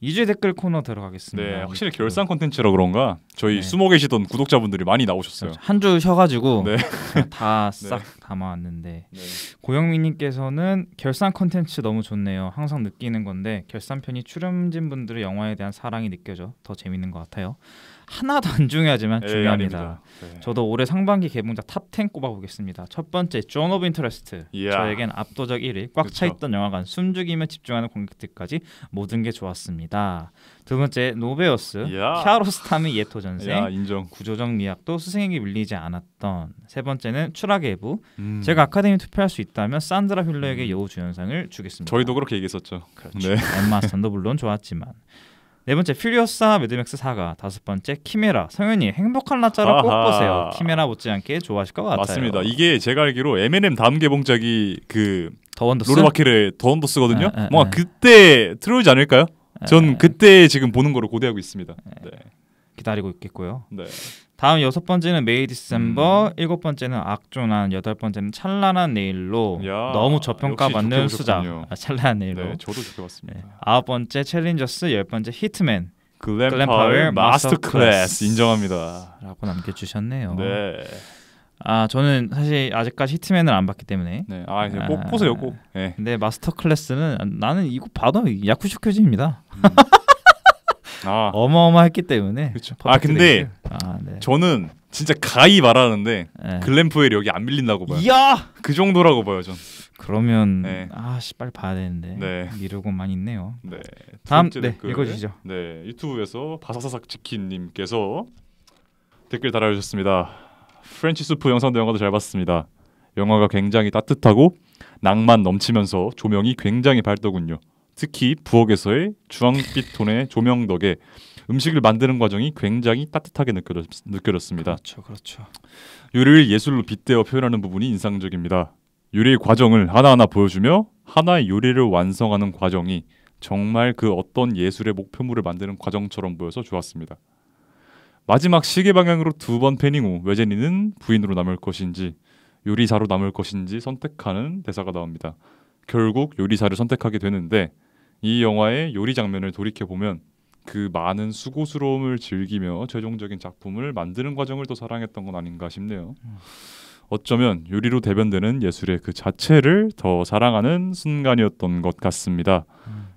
이제 댓글 코너 들어가겠습니다. 네, 확실히 결산 컨텐츠라 그런가 저희 네. 숨어 계시던 구독자분들이 많이 나오셨어요. 한주 쉬어가지고 네. 다싹 네. 담아왔는데 네. 고영민님께서는 결산 컨텐츠 너무 좋네요. 항상 느끼는 건데 결산 편이 출연진 분들의 영화에 대한 사랑이 느껴져 더 재밌는 것 같아요. 하나도 안 중요하지만 에이, 예, 예, 중요합니다. 네. 저도 올해 상반기 개봉작 탑10 꼽아보겠습니다. 첫 번째 존 오브 인터레스트. 저에겐 압도적 1위. 꽉 차있던 영화관 숨죽이며 집중하는 관객들까지 모든 게 좋았습니다. 두 번째 노베어스. 키로스타미 예토 전생. 구조적 미학도 스승에게 밀리지 않았던. 세 번째는 추락의 부 음. 제가 아카데미 투표할 수 있다면 산드라 휠러에게 음. 여우 주연상을 주겠습니다. 저희도 그렇게 얘기했었죠. 그렇죠. 네. 엠마 스턴도 물론 좋았지만. 네 번째 퓨리오사 매드맥스 4가 다섯 번째 키메라 성현이 행복한 라짜를꼭 보세요 키메라 못지않게 좋아하실 것 같아요 맞습니다 이게 제가 알기로 M&M 다음 개봉작이 그 더원더스 로르바케르 더원더스거든요 에, 네, 에, 네, 뭔가 에. 네. 그때 틀어오지 않을까요? 전 그때 지금 보는 거로 고대하고 있습니다 네. 기다리고 있겠고요 네. 다음 여섯 번째는 메이 디셈버, 음. 일곱 번째는 악조난, 여덟 번째는 찬란한 내일로 야, 너무 저평가받는 수작. 아, 찬란한 네, 내일로. 네, 저도 좋게 봤습니다. 네. 아홉 번째 챌린저스, 열 번째 히트맨. 글램, 글램 파웰 마스터 클래스 인정합니다. 라고 남겨주셨네요. 네. 아 저는 사실 아직까지 히트맨을 안 봤기 때문에 네, 아 이제 꼭 아, 보세요 꼭. 네. 근데 마스터 클래스는 나는 이거 봐도 야쿠쇼 큐즈니다 음. 아. 어마어마했기 때문에. 그렇죠. 아 근데 아, 네. 저는 진짜 가히 말하는데 네. 글램포엘 여기 안 밀린다고 봐요. 이야! 그 정도라고 봐요 전. 그러면 네. 아씨 빨리 봐야 되는데 네. 미루고만 있네요. 네. 다음 네 댓글. 읽어주죠네 유튜브에서 바사사삭 치킨님께서 댓글 달아주셨습니다. 프렌치 수프 영상도 영화도 잘 봤습니다. 영화가 굉장히 따뜻하고 낭만 넘치면서 조명이 굉장히 밝더군요. 특히 부엌에서의 주황빛 톤의 조명 덕에 음식을 만드는 과정이 굉장히 따뜻하게 느껴졌, 느껴졌습니다. 그렇죠, 그렇죠. 요리를 예술로 빗대어 표현하는 부분이 인상적입니다. 요리의 과정을 하나하나 보여주며 하나의 요리를 완성하는 과정이 정말 그 어떤 예술의 목표물을 만드는 과정처럼 보여서 좋았습니다. 마지막 시계 방향으로 두 번 패닝 후 외제니는 부인으로 남을 것인지 요리사로 남을 것인지 선택하는 대사가 나옵니다. 결국 요리사를 선택하게 되는데 이 영화의 요리 장면을 돌이켜 보면 그 많은 수고스러움을 즐기며 최종적인 작품을 만드는 과정을 더 사랑했던 건 아닌가 싶네요. 어쩌면 요리로 대변되는 예술의 그 자체를 더 사랑하는 순간이었던 것 같습니다.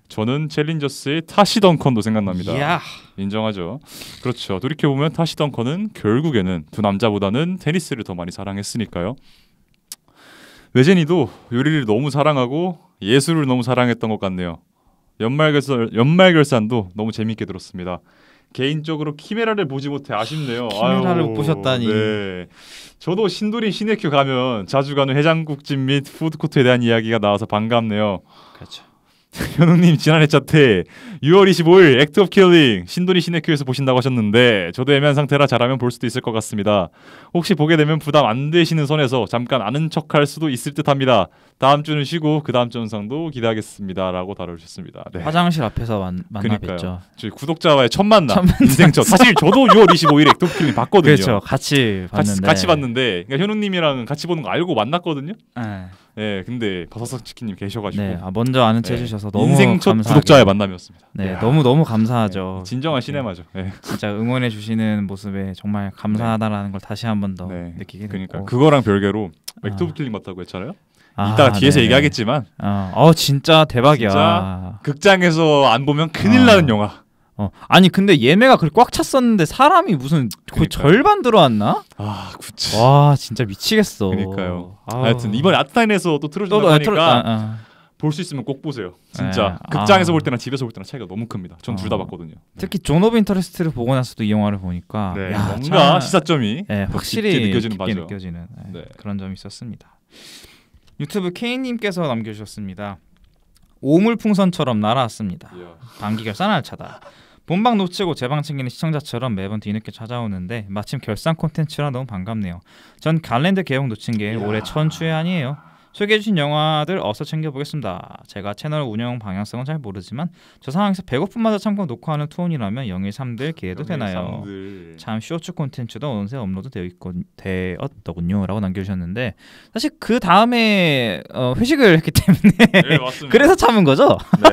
저는 챌린저스의 타시 던컨도 생각납니다. 야 인정하죠. 그렇죠. 돌이켜 보면 타시 던컨은 결국에는 두 남자보다는 테니스를 더 많이 사랑했으니까요. 외제니도 요리를 너무 사랑하고 예술을 너무 사랑했던 것 같네요. 연말결산 연말결산도 너무 재밌게 들었습니다. 개인적으로 키메라를 보지 못해 아쉽네요. 키메라를 아유, 보셨다니. 네. 저도 신도리 시네큐 가면 자주 가는 해장국집 및 푸드코트에 대한 이야기가 나와서 반갑네요. 그렇죠. 현웅님 지난해 차트 6월 25일 액트 오브 킬링 신도리 시네큐에서 보신다고 하셨는데 저도 애매한 상태라 잘하면 볼 수도 있을 것 같습니다. 혹시 보게 되면 부담 안 되시는 선에서 잠깐 아는 척할 수도 있을 듯합니다. 다음 주는 쉬고 그 다음 주 영상도 기대하겠습니다라고 다뤄주셨습니다. 네. 화장실 앞에서 만, 나뵀죠 구독자와의 첫 만남, 첫 만남. 인생 첫. 사실 저도 6월 25일에 독필님 봤거든요. 그렇죠. 같이 봤는데 같이, 같이 봤는데 그러니까 현우님이랑 같이 보는 거 알고 만났거든요. 네. 네, 근데 버섯 치킨님 계셔가지고 네, 아, 먼저 아는 네. 체 해주셔서 너무 인생 첫 감사하게. 구독자의 만남이었습니다. 네, 이야. 너무 너무 감사하죠. 네, 진정한 시네마죠. 네. 진짜 응원해 주시는 모습에 정말 감사하다라는 걸 다시 한 번더 네, 느끼게 그러니까 그거랑 별개로 맥도브 킬링 봤다고 했잖아요. 이따가 아, 뒤에서 네 얘기하겠지만 어, 어 진짜 대박이야 진짜 극장에서 안 보면 큰일 어. 나는 영화 어. 아니 근데 예매가 그렇게 꽉 찼었는데 사람이 무슨 거의 그 그러니까요. 절반 들어왔나? 아, 그치. 와 진짜 미치겠어. 그러니까요. 아우. 하여튼 이번 아타인에서 또 틀어준다고 아, 하니까 아, 아. 볼수 있으면 꼭 보세요. 네. 진짜 네. 극장에서 아. 볼 때나 집에서 볼 때나 차이가 너무 큽니다. 전 둘다 어. 봤거든요. 특히 존 오브 인터레스트를 보고 나서도 이 영화를 보니까 네. 야, 뭔가 참... 시사점이 네, 확실히 느껴지는, 느껴지는 네, 네. 그런 점이 있었습니다. 유튜브 케이님께서 남겨주셨습니다. 오물풍선처럼 날아왔습니다. 단기 결산 알차다. 본방 놓치고 제방 챙기는 시청자처럼 매번 뒤늦게 찾아오는데 마침 결산 콘텐츠라 너무 반갑네요. 전 갈랜드 개봉 놓친 게 올해 천추에 아니에요. 소개해 주신 영화들 어서 챙겨보겠습니다. 제가 채널 운영 방향성은 잘 모르지만 저 상황에서 배고픔마저 참고 녹화하는 투혼이라면 영일 3들 기회도 되나요? 참 쇼츠 콘텐츠도 어느새 업로드 되어 있고 되었더군요. 라고 남겨주셨는데 사실 그 다음에 어, 회식을 했기 때문에 네, 그래서 참은 거죠? 네.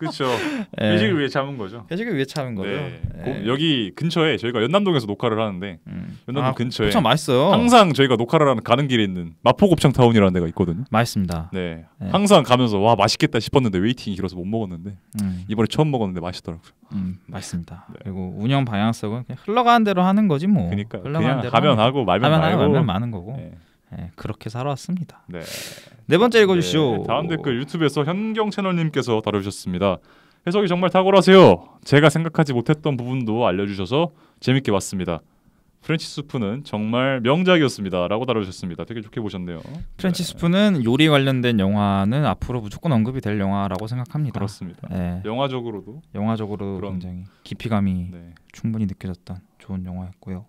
그렇죠. 회식을 위해 참은 거죠. 회식을 위해 참은 거죠. 네. 네. 여기 근처에 저희가 연남동에서 녹화를 하는데 음. 연남동 아, 근처에 곱창 맛있어요. 항상 저희가 녹화를 하는 가는 길에 있는 마포 곱창 타운이라는 데가 있거든요. 맛있습니다. 네. 예. 항상 가면서 와 맛있겠다 싶었는데 웨이팅이 길어서 못 먹었는데 음. 이번에 처음 먹었는데 맛있더라고요. 음, 맛있습니다. 네. 그리고 운영 방향성은 흘러가는 대로 하는 거지 뭐. 그러니까 흘러가는 대로 가면 하고 말면 하면 말면 많은 거고. 네. 네, 그렇게 살아왔습니다. 네. 네 번째 네, 읽어주시오. 네, 다음 댓글 유튜브에서 현경 채널님께서 다뤄셨습니다 해석이 정말 탁월하세요. 제가 생각하지 못했던 부분도 알려주셔서 재밌게 봤습니다. 프렌치 수프는 정말 명작이었습니다라고 다뤄셨습니다 되게 좋게 보셨네요. 프렌치 네. 수프는 요리 관련된 영화는 앞으로 무조건 언급이 될 영화라고 생각합니다. 그렇습니다. 네. 영화적으로도 영화적으로 굉장히 깊이감이 네. 충분히 느껴졌던 좋은 영화였고요.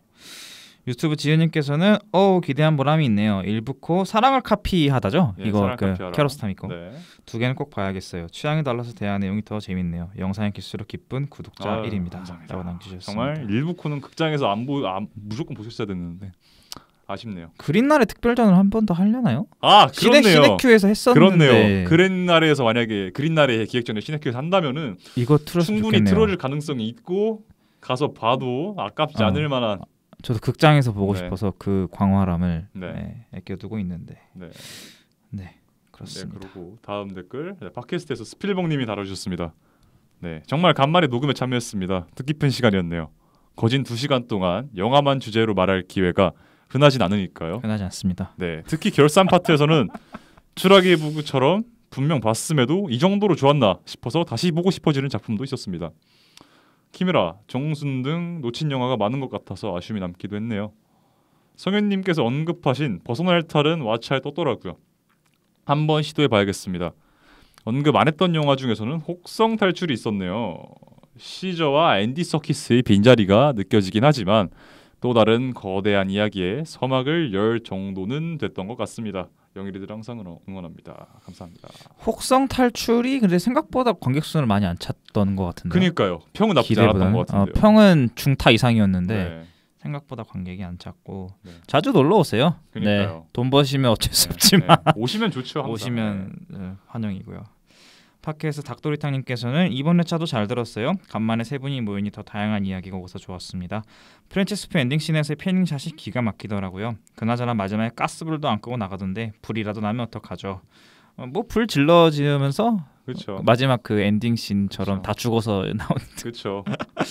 유튜브 지은님께서는 어 기대한 보람이 있네요. 일부코 사랑을 카피하다죠. 예, 이거 그 캐러스타미코 네. 두 개는 꼭 봐야겠어요. 취향이 달라서 대화 내용이 더 재밌네요. 영상이 길수록 기쁜 구독자 아유, 1입니다라고 남기셨습니다. 정말 일부코는 극장에서 안 보, 안, 무조건 보셨어야 됐는데 아쉽네요. 그린날의 특별전을 한 번 더 하려나요? 아 그렇네요. 시네, 시네큐에서 했었는데 그렇네요. 그린날에서 만약에 그린날의 기획전을 시네큐에서 한다면은 이거 충분히 좋겠네요. 틀어줄 가능성이 있고 가서 봐도 아깝지 어. 않을 만한 저도 극장에서 보고 네. 싶어서 그 광활함을 네. 네, 아껴두고 있는데. 네. 네. 그렇습니다. 네, 그리고 다음 댓글 네, 팟캐스트에서 스필봉님이 다뤄주셨습니다. 네, 정말 간만에 녹음에 참여했습니다. 뜻깊은 시간이었네요. 거진 두 시간 동안 영화만 주제로 말할 기회가 흔하진 않으니까요. 흔하지 않습니다. 네, 특히 결산 파트에서는 추락의 부구처럼 분명 봤음에도 이 정도로 좋았나 싶어서 다시 보고 싶어지는 작품도 있었습니다. 키메라, 정순 등 놓친 영화가 많은 것 같아서 아쉬움이 남기도 했네요. 성현님께서 언급하신 벗어날 탈은 와차에 떴더라고요. 한번 시도해 봐야겠습니다. 언급 안 했던 영화 중에서는 혹성 탈출이 있었네요. 시저와 앤디 서키스의 빈자리가 느껴지긴 하지만 또 다른 거대한 이야기의 서막을 열 정도는 됐던 것 같습니다. 영일이들 항상 응원합니다. 감사합니다. 혹성 탈출이 근데 생각보다 관객 수는 많이 안 찼던 것 같은데. 그니까요. 평은 나쁘지 않았던 것 같은데. 어, 평은 중타 이상이었는데 네. 생각보다 관객이 안 찼고 네. 자주 놀러 오세요. 그러니까요. 네. 돈 버시면 어쩔 수 네. 없지만 네. 오시면 좋죠. 항상. 오시면 네. 환영이고요. 팟캐스트 닥돌이탕님께서는 이번 회차도 잘 들었어요. 간만에 세 분이 모이니 더 다양한 이야기가 오서 좋았습니다. 프렌치스프 엔딩씬에서의 패닝샷이 기가 막히더라고요. 그나저나 마지막에 가스불도 안 끄고 나가던데 불이라도 나면 어떡하죠? 어, 뭐불 질러 지으면서 그쵸. 마지막 그 엔딩씬처럼 그쵸. 다 죽어서 나온 그렇죠.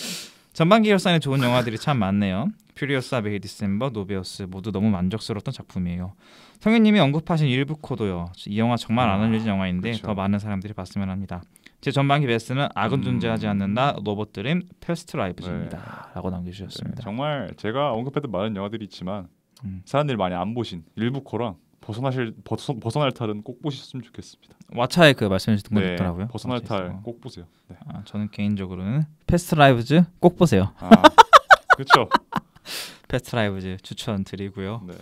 전반기 열산에 좋은 영화들이 참 많네요. 퓨리오스 아베이 디셈버, 노베어스 모두 너무 만족스러웠던 작품이에요. 성현님이 언급하신 일부 코도요. 이 영화 정말 안 알려진 아, 영화인데 그쵸. 그렇죠. 더 많은 사람들이 봤으면 합니다. 제 전반기 베스트는 악은 존재하지 음. 않는다 로봇 드림 패스트 라이브즈입니다. 네. 라고 남겨주셨습니다. 네, 정말 제가 언급했던 많은 영화들이 있지만 음. 사람들 많이 안 보신 일부 코랑 벗어나실 벗어, 벗어날 탈은 꼭 보셨으면 좋겠습니다. 와차에 그 말씀해 신거 네, 있더라고요. 벗어날 탈꼭 보세요. 네. 아, 저는 개인적으로는 패스트 라이브즈 꼭 보세요. 아, 그렇죠. 패스트 라이브즈 추천드리고요. 네.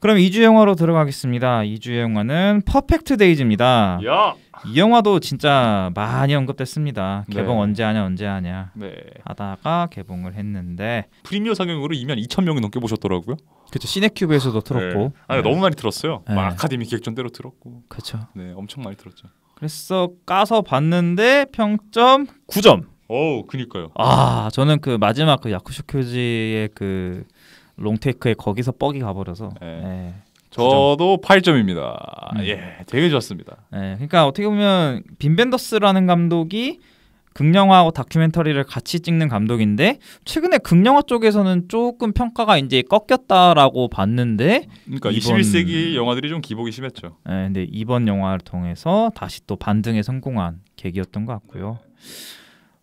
그럼 2주 영화로 들어가겠습니다. 2주 영화는 퍼펙트 데이즈입니다. 야! 이 영화도 진짜 많이 언급됐습니다. 네. 개봉 언제 하냐 언제 하냐 네. 하다가 개봉을 했는데 프리미어 상영으로 2만 2천 명이 넘게 보셨더라고요. 그렇죠. 시네큐브에서도 네. 들었고. 아, 네. 아니, 너무 많이 들었어요. 네. 막 아카데미 기획전대로 들었고. 그렇죠. 네, 엄청 많이 들었죠. 그래서 까서 봤는데 평점 9점. 어, 그니까요. 아, 저는 그 마지막 그 야쿠쇼 쿄지의 그 롱테이크에 거기서 뻑이 가버려서. 네. 네. 저도 8점입니다. 음. 예, 되게 좋았습니다. 네, 그러니까 어떻게 보면 빈 벤더스라는 감독이 극영화하고 다큐멘터리를 같이 찍는 감독인데 최근에 극영화 쪽에서는 조금 평가가 이제 꺾였다라고 봤는데 그러니까 이번, 21세기 영화들이 좀 기복이 심했죠. 네, 근데 이번 영화를 통해서 다시 또 반등에 성공한 계기였던 것 같고요.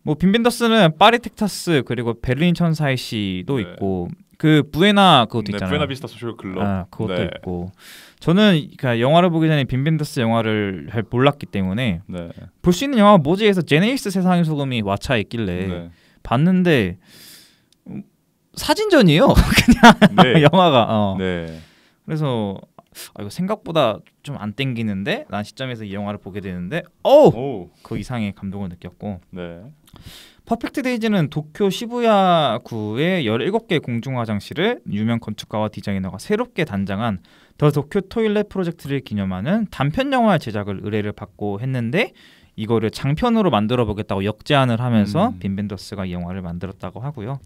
뭐 빈벤더스는 파리 텍사스 그리고 베를린 천사의 시도 네. 있고 그 부에나 그것도 네, 있잖아요. 부에나 비스타 소셜 클럽. 아, 그것도 네. 있고. 저는 그 영화를 보기 전에 빈벤더스 영화를 잘 몰랐기 때문에 네. 볼수 있는 영화가 뭐지 해서 제네이스 세상의 소금이 와차 있길래 봤는데 음, 사진전이에요. 그냥 네. 영화가. 어. 네. 그래서 아, 이거 생각보다 좀 안 땡기는데 난 시점에서 이 영화를 보게 되는데 오! 어! 오! 그 이상의 감동을 느꼈고. 네. 퍼펙트 데이즈는 도쿄 시부야구의 17개 공중 화장실을 유명 건축가와 디자이너가 새롭게 단장한 더 도쿄 토일렛 프로젝트를 기념하는 단편 영화 제작을 의뢰를 받고 했는데 이거를 장편으로 만들어 보겠다고 역제안을 하면서 음. 빈벤더스가 이 영화를 만들었다고 하고요.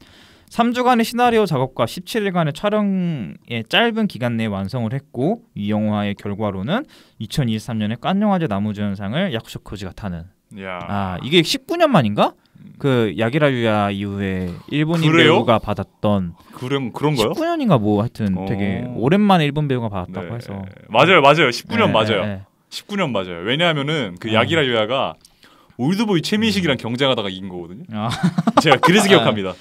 3주간의 시나리오 작업과 17일간의 촬영의 짧은 기간 내에 완성을 했고 이 영화의 결과로는 2023년에 깐영화제 나무주연상을 약속쇼코지가 타는 야. 아 이게 19년 만인가? 그 야기라유야 이후에 일본 인 배우가 받았던 그런 그런가요? 19년인가 뭐 하여튼 어... 되게 오랜만에 일본 배우가 받았다고 네. 해서 맞아요 맞아요 19년 네, 맞아요 네. 19년 맞아요 왜냐하면은 그 네. 야기라유야가 올드보이 최민식이랑 음. 경쟁하다가 이긴 거거든요. 아. 제가 그래서 네. 기억합니다.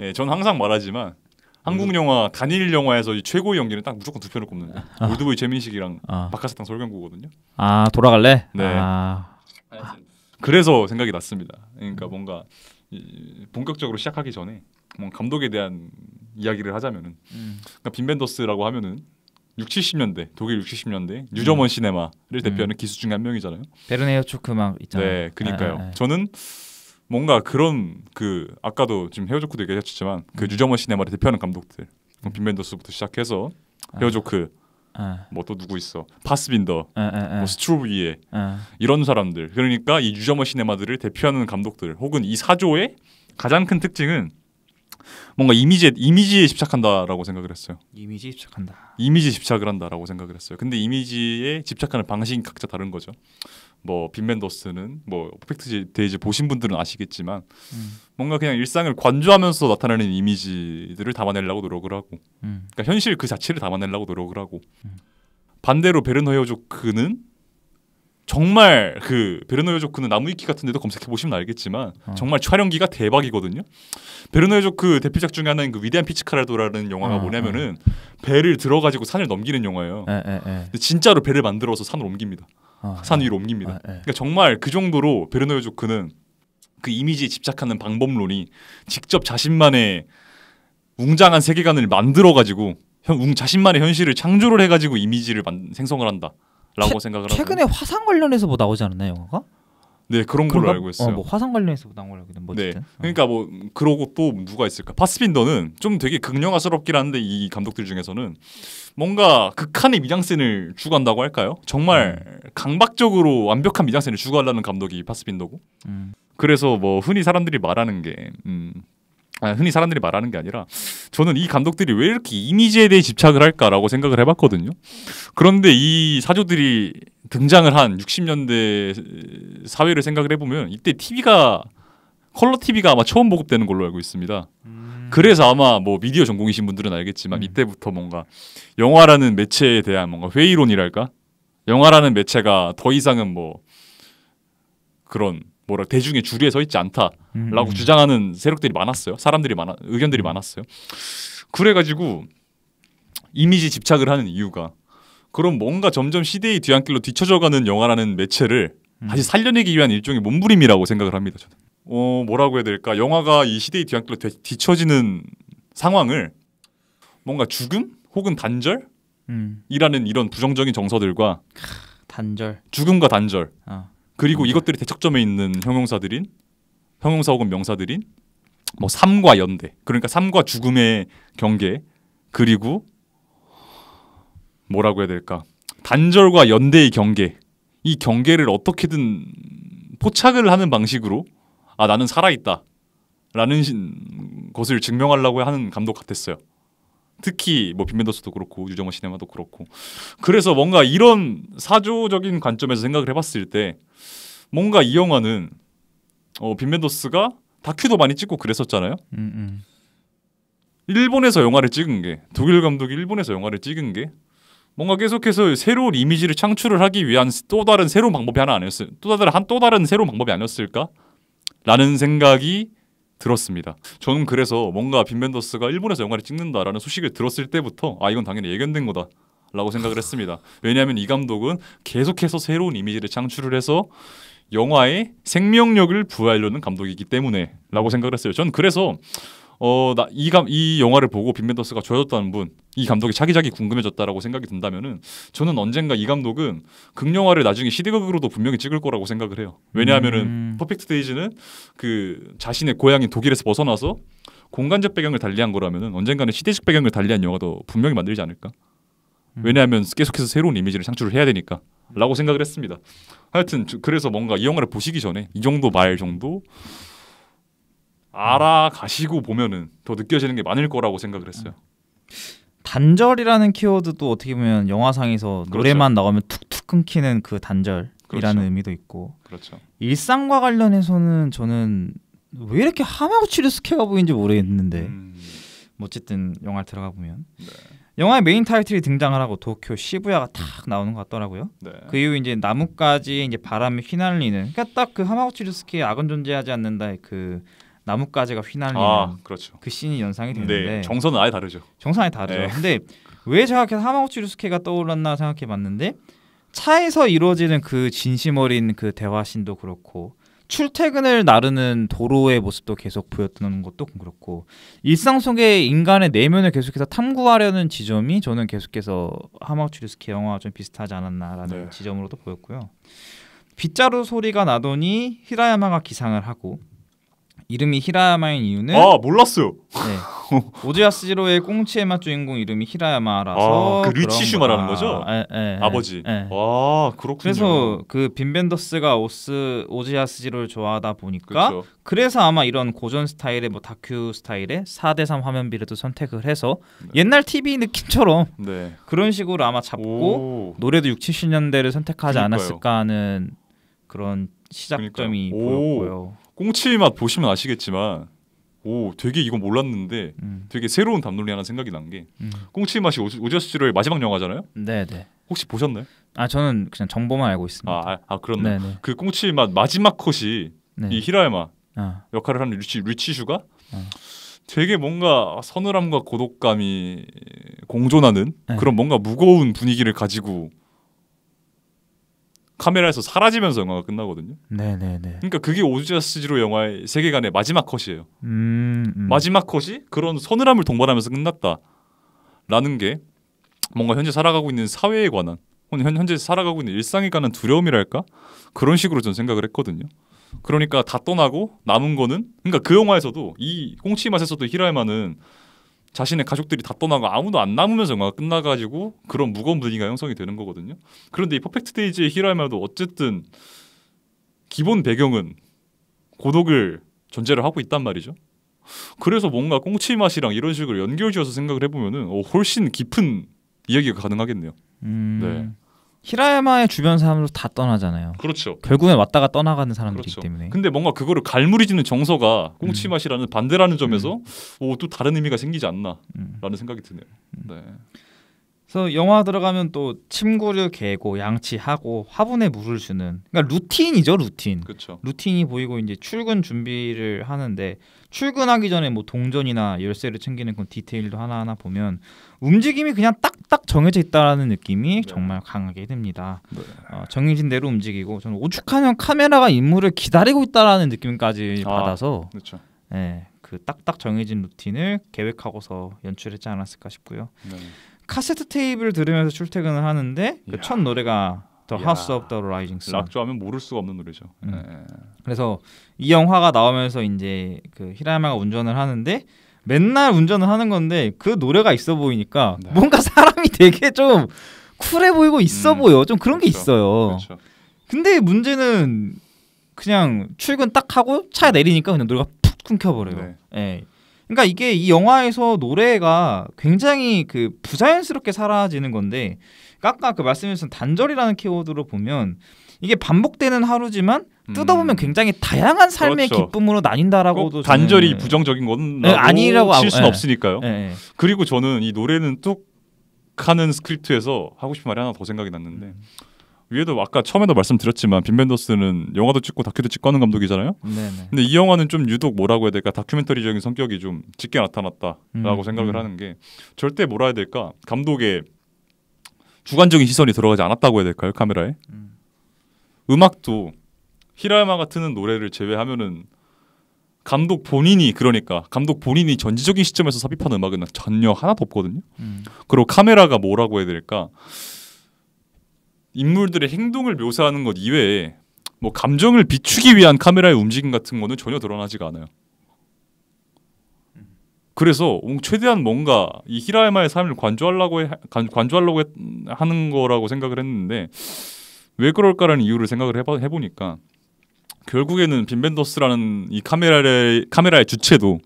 예, 저는 항상 말하지만 한국 음. 영화 단일 영화에서 최고의 연기는 딱 무조건 두 편을 꼽는데 아. 올드보이 최민식이랑 아. 박하사탕 설경구거든요. 아 돌아갈래? 네. 아. 그래서 생각이 났습니다. 그러니까 뭔가 본격적으로 시작하기 전에 뭐 감독에 대한 이야기를 하자면은 음. 그러니까 빈벤더스라고 하면은 6, 0 70년대 독일 6, 0 70년대 유저먼 시네마를 음. 대표하는 음. 기수 중에 한 명이잖아요. 베르네어초크막 있잖아요. 네, 그니까요. 아, 아, 아. 저는 뭔가 그런 그 아까도 지금 헤어조크도 얘기하셨지만 그 뉴저먼 음. 시네마를 대표하는 감독들 음. 빈벤더스부터 시작해서 아. 헤어조크 예. 뭐또 누구 있어 파스빈더 예, 예, 뭐 스트로비에 이런 사람들 그러니까 이 유저머 시네마들을 대표하는 감독들 혹은 이 사조의 가장 큰 특징은 뭔가 이미지에 이미지에 집착한다라고 생각을 했어요. 이미지에 집착한다. 이미지 집착을 한다라고 생각을 했어요. 근데 이미지에 집착하는 방식이 각자 다른 거죠. 뭐 빈맨더스는 뭐 퍼펙트 데이즈 보신 분들은 아시겠지만 음. 뭔가 그냥 일상을 관조하면서 나타내는 이미지들을 담아내려고 노력을 하고 음. 그러니까 현실 그 자체를 담아내려고 노력을 하고 음. 반대로 베르너헤어조크는 정말 그 베르노의 조크는 나무위키 같은 데도 검색해 보시면 알겠지만 어. 정말 촬영기가 대박이거든요. 베르노의 조크 대표작 중에 하나인 그 위대한 피치카라도라는 영화가 어, 뭐냐면은 어. 배를 들어 가지고 산을 넘기는 영화예요. 에, 에, 에. 진짜로 배를 만들어서 산을 옮깁니다. 어, 산 어. 위로 옮깁니다. 어, 그러니까 정말 그 정도로 베르노의 조크는 그 이미지에 집착하는 방법론이 직접 자신만의 웅장한 세계관을 만들어 가지고 자신만의 현실을 창조를 해 가지고 이미지를 만, 생성을 한다. 라고 생각을 하고 최근에 화상 관련해서 뭐 나오지 않았나요 영화가? 네 그런 걸로 알고 어, 있어요. 어, 뭐 화상 관련해서 뭐 나온 걸로 알고 있는뭐 네. 어쨌든. 어. 그러니까 뭐 그러고 또 누가 있을까? 파스핀더는 좀 되게 극영화스럽긴 한데 이 감독들 중에서는 뭔가 극한의 미장센을 추구한다고 할까요? 정말 음. 강박적으로 완벽한 미장센을 추구하려는 감독이 파스핀더고. 음. 그래서 뭐 흔히 사람들이 말하는 게 음, 아, 흔히 사람들이 말하는 게 아니라 저는 이 감독들이 왜 이렇게 이미지에 대해 집착을 할까라고 생각을 해봤거든요. 그런데 이 사조들이 등장을 한 60년대 사회를 생각을 해보면 이때 TV가 컬러 TV가 아마 처음 보급되는 걸로 알고 있습니다. 음. 그래서 아마 뭐 미디어 전공이신 분들은 알겠지만 음. 이때부터 뭔가 영화라는 매체에 대한 뭔가 회의론이랄까 영화라는 매체가 더 이상은 뭐 그런 뭐라 대중의 주류에 서 있지 않다. 라고 음. 주장하는 세력들이 많았어요. 사람들이 많아 의견들이 음. 많았어요. 그래가지고 이미지 집착을 하는 이유가 그럼 뭔가 점점 시대의 뒤안길로 뒤쳐져가는 영화라는 매체를 음. 다시 살려내기 위한 일종의 몸부림이라고 생각을 합니다. 저는 어 뭐라고 해야 될까 영화가 이 시대의 뒤안길로 뒤쳐지는 상황을 뭔가 죽음 혹은 단절 음. 이라는 이런 부정적인 정서들과 단절 죽음과 단절 어. 그리고 단 이것들이 대척점에 있는 형용사들인 형용사 혹은 명사들인 뭐 삶과 연대 그러니까 삶과 죽음의 경계 그리고 뭐라고 해야 될까 단절과 연대의 경계 이 경계를 어떻게든 포착을 하는 방식으로 아 나는 살아있다 라는 것을 증명하려고 하는 감독 같았어요 특히 뭐빈맨더스도 그렇고 유정호 시네마도 그렇고 그래서 뭔가 이런 사조적인 관점에서 생각을 해봤을 때 뭔가 이 영화는 어, 빈맨더스가 다큐도 많이 찍고 그랬었잖아요. 음, 음. 일본에서 영화를 찍은 게 독일 감독이 일본에서 영화를 찍은 게 뭔가 계속해서 새로운 이미지를 창출을 하기 위한 또 다른 새로운 방법이 하나 아니었을 또 다른 한 또 다른 새로운 방법이 아니었을까라는 생각이 들었습니다. 저는 그래서 뭔가 빈벤더스가 일본에서 영화를 찍는다라는 소식을 들었을 때부터 아 이건 당연히 예견된 거다. 라고 생각을 했습니다. 왜냐하면 이 감독은 계속해서 새로운 이미지를 창출을 해서 영화의 생명력을 부여하려는 감독이기 때문에라고 생각을 했어요. 전 그래서 어나이 감 이 영화를 보고 빈벤더스가 좋아졌다는 분, 이 감독이 차기작이 궁금해졌다라고 생각이 든다면은 저는 언젠가 이 감독은 극영화를 나중에 시대극으로도 분명히 찍을 거라고 생각을 해요. 왜냐하면은 음. 퍼펙트 데이즈는 그 자신의 고향인 독일에서 벗어나서 공간적 배경을 달리한 거라면은 언젠가는 시대식 배경을 달리한 영화도 분명히 만들지 않을까. 음. 왜냐하면 계속해서 새로운 이미지를 창출을 해야 되니까. 라고 생각을 했습니다. 하여튼 그래서 뭔가 이 영화를 보시기 전에 이 정도 말 정도 알아가시고 보면은 더 느껴지는 게 많을 거라고 생각을 했어요. 단절이라는 키워드도 어떻게 보면 영화상에서 그렇죠. 노래만 그렇죠. 나오면 툭툭 끊기는 그 단절이라는 그렇죠. 의미도 있고 그렇죠. 일상과 관련해서는 저는 왜 이렇게 하마구치를 스케가 보이는지 모르겠는데 음... 어쨌든 영화 를 들어가 보면 네. 영화의 메인 타이틀이 등장을하고 도쿄 시부야가 탁 나오는 것 같더라고요. 네. 그 이후 이제 나뭇가지 이제 바람에 휘날리는 그러니까 딱 그 하마구치루스키의 악은 존재하지 않는다의 그 나뭇가지가 휘날리는 아, 그렇죠. 그 씬이 연상이 네, 되는데 네, 정서는 아예 다르죠. 정서는 아예 다르죠. 네. 근데 왜 제가 계속 하마구치루스키가 떠올랐나 생각해 봤는데 차에서 이루어지는 그 진심 어린 그 대화신도 그렇고 출퇴근을 나르는 도로의 모습도 계속 보였던 것도 그렇고 일상 속에 인간의 내면을 계속해서 탐구하려는 지점이 저는 계속해서 하마우츠리스키 영화와 좀 비슷하지 않았나라는 네. 지점으로도 보였고요. 빗자루 소리가 나더니 히라야마가 기상을 하고 이름이 히라야마인 이유는 아 몰랐어요. 네. 오즈야스지로의 꽁치의 맛 주인공 이름이 히라야마라서 아, 그 리치슈 말하는 거죠? 에, 아, 에, 예, 예, 예. 아버지. 와 아, 그렇군요. 그래서 그 빈벤더스가 오스 오즈야스지로를 좋아하다 보니까 그쵸. 그렇죠. 그래서 아마 이런 고전 스타일의 뭐 다큐 스타일의 4대3 화면비례도 선택을 해서 네. 옛날 TV 느낌처럼 네. 그런 식으로 아마 잡고 오. 노래도 6, 70년대를 선택하지 그러니까요. 않았을까 하는 그런 시작점이 그 보였고요. 꽁치 맛 보시면 아시겠지만 오 되게 이건 몰랐는데 음. 되게 새로운 담론이 하나 생각이 난게 음. 꽁치 맛이 오저스의 마지막 영화잖아요. 네네. 네. 혹시 보셨나요? 아 저는 그냥 정보만 알고 있습니다. 아, 아, 아 그렇네. 네, 네. 그 꽁치 맛 마지막 컷이 네. 이 히라야마 아. 역할을 하는 류치 루치슈가 아. 되게 뭔가 서늘함과 고독감이 공존하는 네. 그런 뭔가 무거운 분위기를 가지고 카메라에서 사라지면서 영화가 끝나거든요. 네네네. 네, 네. 그러니까 그게 오즈아스지로 영화의 세계관의 마지막 컷이에요. 음, 음. 마지막 컷이 그런 서늘함을 동반하면서 끝났다라는 게 뭔가 현재 살아가고 있는 사회에 관한 혹은 현재 살아가고 있는 일상에 관한 두려움이랄까 그런 식으로 전 생각을 했거든요. 그러니까 다 떠나고 남은 거는 그러니까 그 영화에서도 이 꽁치 맛에서도 히라이마는 자신의 가족들이 다 떠나고 아무도 안 남으면서 영화가 끝나가지고 그런 무거운 분위기가 형성이 되는 거거든요. 그런데 이 퍼펙트 데이즈의 히라이마도 어쨌든 기본 배경은 고독을 전제를 하고 있단 말이죠. 그래서 뭔가 꽁치 맛이랑 이런 식으로 연결지어서 생각을 해보면은 어, 훨씬 깊은 이야기가 가능하겠네요. 음... 네. 히라야마의 주변 사람으로 다 떠나잖아요. 그렇죠. 결국엔 왔다가 떠나가는 사람들이기 그렇죠. 때문에. 근데 뭔가 그거를 갈무리지는 정서가 음. 꽁치 맛이라는 음. 반대라는 점에서 음. 오또 다른 의미가 생기지 않나라는 음. 생각이 드네요. 음. 네. 그래서 영화 들어가면 또침구를 개고 양치하고 화분에 물을 주는 그러니까 루틴이죠 루틴. 그렇죠. 루틴이 보이고 이제 출근 준비를 하는데 출근하기 전에 뭐 동전이나 열쇠를 챙기는 그 디테일도 하나하나 보면 움직임이 그냥 딱딱 정해져 있다라는 느낌이 네. 정말 강하게 듭니다. 네. 어, 정해진 대로 움직이고 저는 오죽하면 카메라가 인물을 기다리고 있다라는 느낌까지 아, 받아서 그렇죠. 네, 그 딱딱 정해진 루틴을 계획하고서 연출했지 않았을까 싶고요. 네. 카세트 테이블를 들으면서 출퇴근을 하는데 그첫 노래가 더 하우스 오브 더 라이징 선. 락 좋아하면 모를 수가 없는 노래죠. 음. 네. 그래서 이 영화가 나오면서 이제 그 히라야마가 운전을 하는데 맨날 운전을 하는 건데 그 노래가 있어 보이니까 네. 뭔가 사람이 되게 좀 쿨해 보이고 있어 음, 보여. 좀 그런 그쵸, 게 그렇죠. 있어요. 그쵸. 그렇죠. 근데 문제는 그냥 출근 딱 하고 차 내리니까 그냥 노래가 푹 끊겨버려요. 네. 예. 그러니까 이게 이 영화에서 노래가 굉장히 그 부자연스럽게 사라지는 건데 아까 그 말씀해주신 단절이라는 키워드로 보면 이게 반복되는 하루지만 뜯어보면 음. 굉장히 다양한 삶의 그렇죠. 기쁨으로 나뉜다라고도 단절이 저는... 부정적인 건 네, 아니라고 칠 수는 네. 예. 없으니까요. 네. 그리고 저는 이 노래는 뚝 하는 스크립트에서 하고 싶은 말이 하나 더 생각이 났는데 음. 위에도 아까 처음에도 말씀드렸지만 빈벤더스는 영화도 찍고 다큐도 찍고 하는 감독이잖아요. 네네. 네. 근데 이 영화는 좀 유독 뭐라고 해야 될까 다큐멘터리적인 성격이 좀 짙게 나타났다라고 음. 생각을 음. 하는 게 절대 뭐라 해야 될까 감독의 주관적인 시선이 들어가지 않았다고 해야 될까요 카메라에 음. 음악도 히라야마 같은 노래를 제외하면은 감독 본인이 그러니까 감독 본인이 전지적인 시점에서 삽입한 음악은 전혀 하나도 없거든요. 음. 그리고 카메라가 뭐라고 해야 될까? 인물들의 행동을 묘사하는 것 이외에 뭐 감정을 비추기 위한 카메라의 움직임 같은 거는 전혀 드러나지가 않아요. 그래서 최대한 뭔가 이 히라야마의 삶을 관조하려고 해, 관조하려고 하는 거라고 생각을 했는데 왜 그럴까라는 이유를 생각을 해봐, 해보니까 결국에는 빈벤더스라는 이 카메라의 카메라의 주체도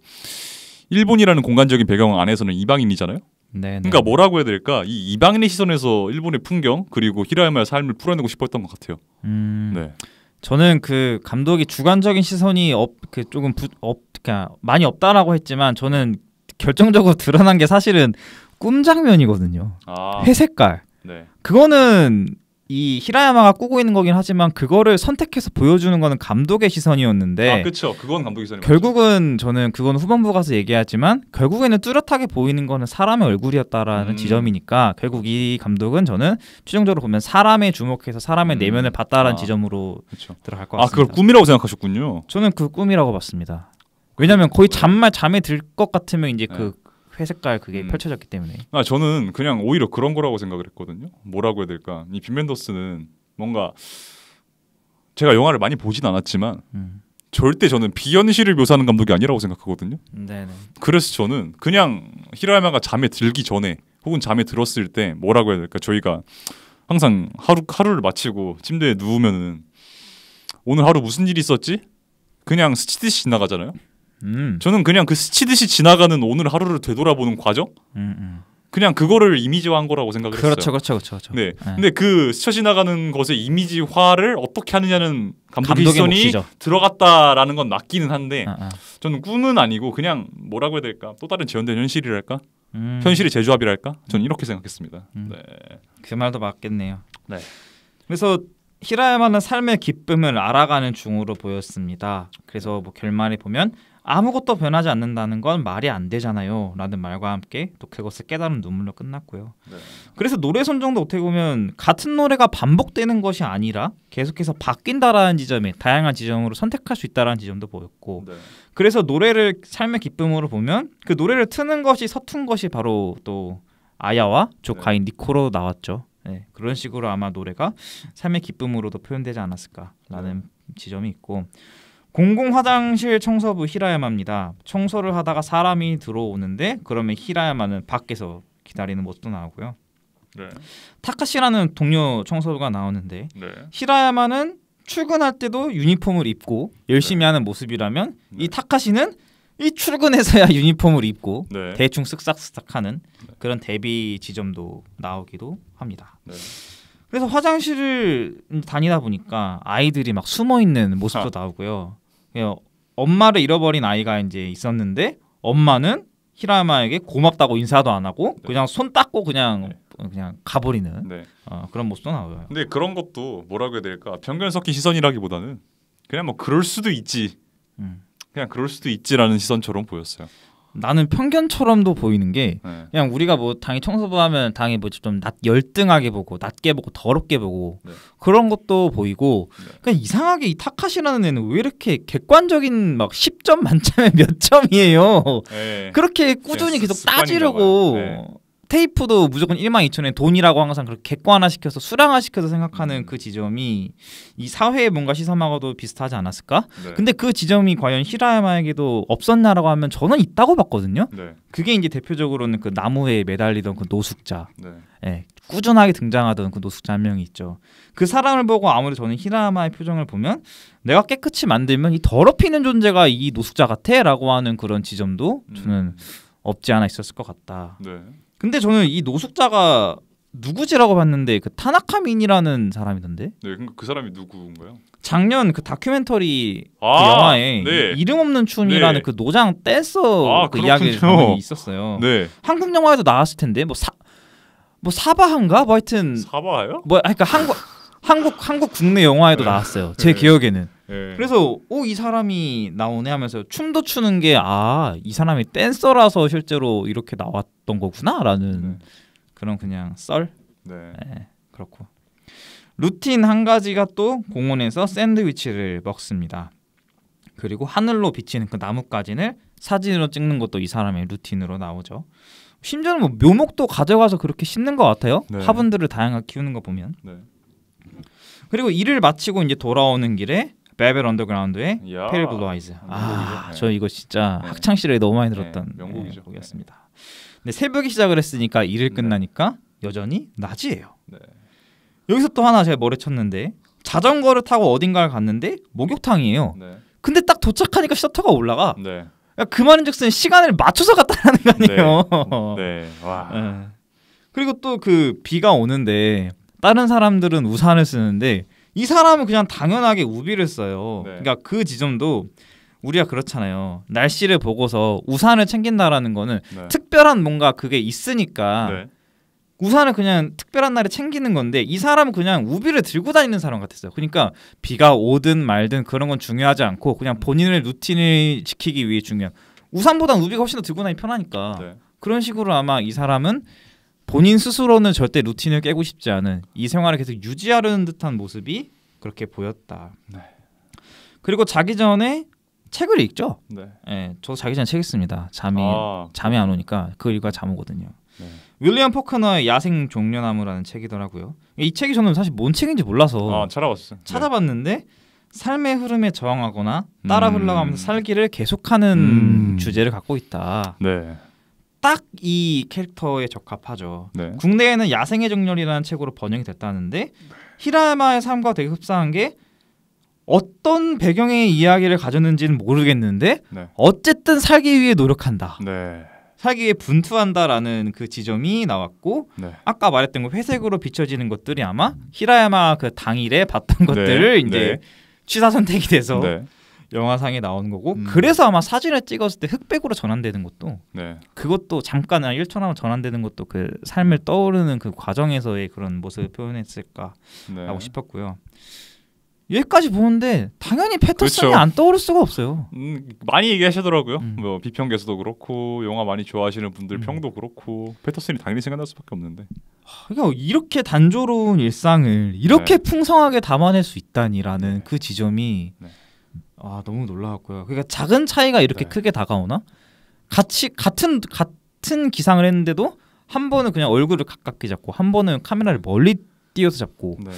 일본이라는 공간적인 배경 안에서는 이방인이잖아요. 네, 네 그러니까 뭐라고 해야 될까? 이 이방인의 시선에서 일본의 풍경 그리고 히라야마의 삶을 풀어내고 싶었던 것 같아요. 음... 네. 저는 그 감독이 주관적인 시선이 없, 그 조금 없, 그니까 많이 없다라고 했지만 저는 결정적으로 드러난 게 사실은 꿈 장면이거든요. 아. 회색깔. 네. 그거는 이 히라야마가 꾸고 있는 거긴 하지만 그거를 선택해서 보여주는 거는 감독의 시선이었는데 아 그렇죠 그건 감독의 시선이 결국은 맞죠. 저는 그건 후반부 가서 얘기하지만 결국에는 뚜렷하게 보이는 거는 사람의 얼굴이었다라는 음. 지점이니까 결국 이 감독은 저는 최종적으로 보면 사람에 주목해서 사람의 음. 내면을 봤다라는 아. 지점으로 그쵸. 들어갈 것 같습니다 아 그걸 꿈이라고 생각하셨군요 저는 그 꿈이라고 봤습니다 왜냐하면 거의 잠만 잠에 들 것 같으면 이제 그 네. 그 회색깔 그게 음. 펼쳐졌기 때문에. 아 저는 그냥 오히려 그런 거라고 생각을 했거든요. 뭐라고 해야 될까? 이 빈맨더스는 뭔가 제가 영화를 많이 보진 않았지만 음. 절대 저는 비현실을 묘사하는 감독이 아니라고 생각하거든요. 네네. 그래서 저는 그냥 히라야마가 잠에 들기 전에 혹은 잠에 들었을 때 뭐라고 해야 될까? 저희가 항상 하루 하루를 마치고 침대에 누우면은 오늘 하루 무슨 일이 있었지? 그냥 스치듯이 지나가잖아요. 음. 저는 그냥 그 스치듯이 지나가는 오늘 하루를 되돌아보는 과정. 음, 음. 그냥 그거를 이미지화한 거라고 생각을 그렇죠, 했어요. 그렇죠, 그렇죠, 그렇죠. 네. 네. 근데 그 스쳐 지나가는 것의 이미지화를 어떻게 하느냐는 감독의, 선이 들어갔다라는 건 맞기는 한데 아, 아. 저는 꿈은 아니고 그냥 뭐라고 해야 될까? 또 다른 재현된 현실이랄까? 음. 현실의 재조합이랄까? 저는 이렇게 생각했습니다. 음. 네. 그 말도 맞겠네요. 네. 그래서 히라야마는 삶의 기쁨을 알아가는 중으로 보였습니다. 그래서 뭐 결말에 보면 아무것도 변하지 않는다는 건 말이 안 되잖아요. 라는 말과 함께 또 그것을 깨달은 눈물로 끝났고요. 네. 그래서 노래 선정도 어떻게 보면 같은 노래가 반복되는 것이 아니라 계속해서 바뀐다라는 지점에 다양한 지점으로 선택할 수 있다라는 지점도 보였고 네. 그래서 노래를 삶의 기쁨으로 보면 그 노래를 트는 것이 서툰 것이 바로 또 아야와 조카인 네. 니코로 나왔죠. 네, 그런 식으로 아마 노래가 삶의 기쁨으로도 표현되지 않았을까라는 네. 지점이 있고 공공 화장실 청소부 히라야마입니다. 청소를 하다가 사람이 들어오는데 그러면 히라야마는 밖에서 기다리는 모습도 나오고요. 네. 타카시라는 동료 청소부가 나오는데 네. 히라야마는 출근할 때도 유니폼을 입고 열심히 네. 하는 모습이라면 이 네. 타카시는 이 출근해서야 유니폼을 입고 네. 대충 쓱싹쓱싹하는 네. 그런 대비 지점도 나오기도 합니다. 그래서 화장실을 다니다 보니까 아이들이 막 숨어 있는 모습도 아. 나오고요. 예, 엄마를 잃어버린 아이가 이제 있었는데 엄마는 히라마에게 야 고맙다고 인사도 안 하고 네. 그냥 손 닦고 그냥 네. 그냥 가버리는 네. 어, 그런 모습도 나와요. 근데 그런 것도 뭐라고 해야 될까 편견 섞인 시선이라기보다는 그냥 뭐 그럴 수도 있지. 음. 그냥 그럴 수도 있지라는 시선처럼 보였어요. 나는 편견처럼도 보이는 게 네. 그냥 우리가 뭐 당이 청소부 하면 당이 뭐 좀 낮 열등하게 보고 낮게 보고 더럽게 보고 네. 그런 것도 보이고 네. 그냥 그러니까 이상하게 이 타카시라는 애는 왜 이렇게 객관적인 막 10점 만점에 몇 점이에요. 네. 그렇게 꾸준히 계속 따지려고 테이프도 무조건 1만 2천 원 돈이라고 항상 그렇게 객관화시켜서 수량화시켜서 생각하는 그 지점이 이 사회의 뭔가 시사마가도 비슷하지 않았을까? 네. 근데 그 지점이 과연 히라야마에게도 없었나라고 하면 저는 있다고 봤거든요. 네. 그게 이제 대표적으로는 그 나무에 매달리던 그 노숙자, 네. 예, 꾸준하게 등장하던 그 노숙자 한 명이 있죠. 그 사람을 보고 아무래도 저는 히라야마의 표정을 보면 내가 깨끗이 만들면 이 더럽히는 존재가 이 노숙자 같아라고 하는 그런 지점도 음. 저는 음. 없지 않아 있었을 것 같다. 네. 근데 저는 이 노숙자가 누구지라고 봤는데 그 타나카민이라는 사람이던데. 네, 그그 그 사람이 누구인가요? 작년 그 다큐멘터리 그 아, 그 영화에 네. 이름 없는 춘이라는 네. 그 노장 떼서 아, 그 이야기가 있었어요. 네. 한국 영화에도 나왔을 텐데 뭐 사뭐 뭐 사바한가 뭐 하여튼 사바요? 뭐 그러니까 한국 한국 한국 국내 영화에도 네. 나왔어요. 제 네. 기억에는. 예. 그래서 오이 어, 사람이 나오네 하면서 춤도 추는 게아 이 사람이 댄서라서 실제로 이렇게 나왔던 거구나라는 네. 그런 그냥 썰 네. 네. 그렇고 루틴 한 가지가 또 공원에서 샌드위치를 먹습니다. 그리고 하늘로 비치는 그 나뭇가지를 사진으로 찍는 것도 이 사람의 루틴으로 나오죠. 심지어는 뭐 묘목도 가져가서 그렇게 심는 것 같아요. 네. 화분들을 다양하게 키우는 거 보면. 네. 그리고 일을 마치고 이제 돌아오는 길에 베벨 언더그라운드의 페리 블루 아이즈. 아, 네. 저 이거 진짜 네. 학창 시절에 너무 많이 네, 들었던 네, 명곡이죠. 네, 곡이었습니다. 근데 새벽에 시작을 했으니까 일을 네. 끝나니까 여전히 낮이에요. 여기서 또 하나 제가 머리 쳤는데 자전거를 타고 어딘가를 갔는데 목욕탕이에요. 근데 딱 도착하니까 셔터가 올라가. 그러니까 그 말인즉슨 시간을 맞춰서 갔다라는 거 아니에요. 네. 와. 그리고 또 그 비가 오는데 다른 사람들은 우산을 쓰는데 이 사람은 그냥 당연하게 우비를 써요. 네. 그러니까 그 지점도 우리가 그렇잖아요. 날씨를 보고서 우산을 챙긴다라는 거는 네. 특별한 뭔가 그게 있으니까 네. 우산을 그냥 특별한 날에 챙기는 건데 이 사람은 그냥 우비를 들고 다니는 사람 같았어요. 그러니까 비가 오든 말든 그런 건 중요하지 않고 그냥 음. 본인의 루틴을 지키기 위해 중요한 우산보단 우비가 훨씬 더 들고 다니기 편하니까 네. 그런 식으로 아마 이 사람은 본인 스스로는 절대 루틴을 깨고 싶지 않은 이 생활을 계속 유지하려는 듯한 모습이 그렇게 보였다. 네. 그리고 자기 전에 책을 읽죠. 네. 네 저도 자기 전에 책 읽습니다. 잠이 아. 잠이 안 오니까 그 일과 잠 오거든요. 네. 윌리엄 포크너의 야생 종려나무라는 책이더라고요. 이 책이 저는 사실 뭔 책인지 몰라서 아, 찾아봤어 네. 찾아봤는데 네. 삶의 흐름에 저항하거나 따라 음. 흘러가면서 살기를 계속하는 음. 주제를 갖고 있다. 네. 딱이 캐릭터에 적합하죠. 네. 국내에는 야생의 정렬이라는 책으로 번역이 됐다는데 히라마의 야 삶과 되게 흡사한 게 어떤 배경의 이야기를 가졌는지는 모르겠는데 네. 어쨌든 살기 위해 노력한다. 네. 살기 위해 분투한다라는 그 지점이 나왔고 네. 아까 말했던 거 회색으로 비춰지는 것들이 아마 히라야마 그 당일에 봤던 것들을 네. 이제 네. 취사 선택이 돼서 네. 영화상에 나온 거고 음. 그래서 아마 사진을 찍었을 때 흑백으로 전환되는 것도 네. 그것도 잠깐 한 1초 나면 전환되는 것도 그 삶을 떠오르는 그 과정에서의 그런 모습을 음. 표현했을까 하고 네. 싶었고요. 여기까지 보는데 당연히 패터슨이 그렇죠. 안 떠오를 수가 없어요. 음, 많이 얘기하시더라고요. 음. 뭐 비평계에서도 그렇고 영화 많이 좋아하시는 분들 음. 평도 그렇고 패터슨이 당연히 생각날 수밖에 없는데. 그러니까 이렇게 단조로운 일상을 이렇게 네. 풍성하게 담아낼 수 있다니라는 네. 그 지점이 네. 아 너무 놀라웠고요. 그러니까 작은 차이가 이렇게 네. 크게 다가오나? 같이 같은 같은 기상을 했는데도 한 번은 그냥 얼굴을 가깝게 잡고 한 번은 카메라를 멀리 띄어서 잡고 네.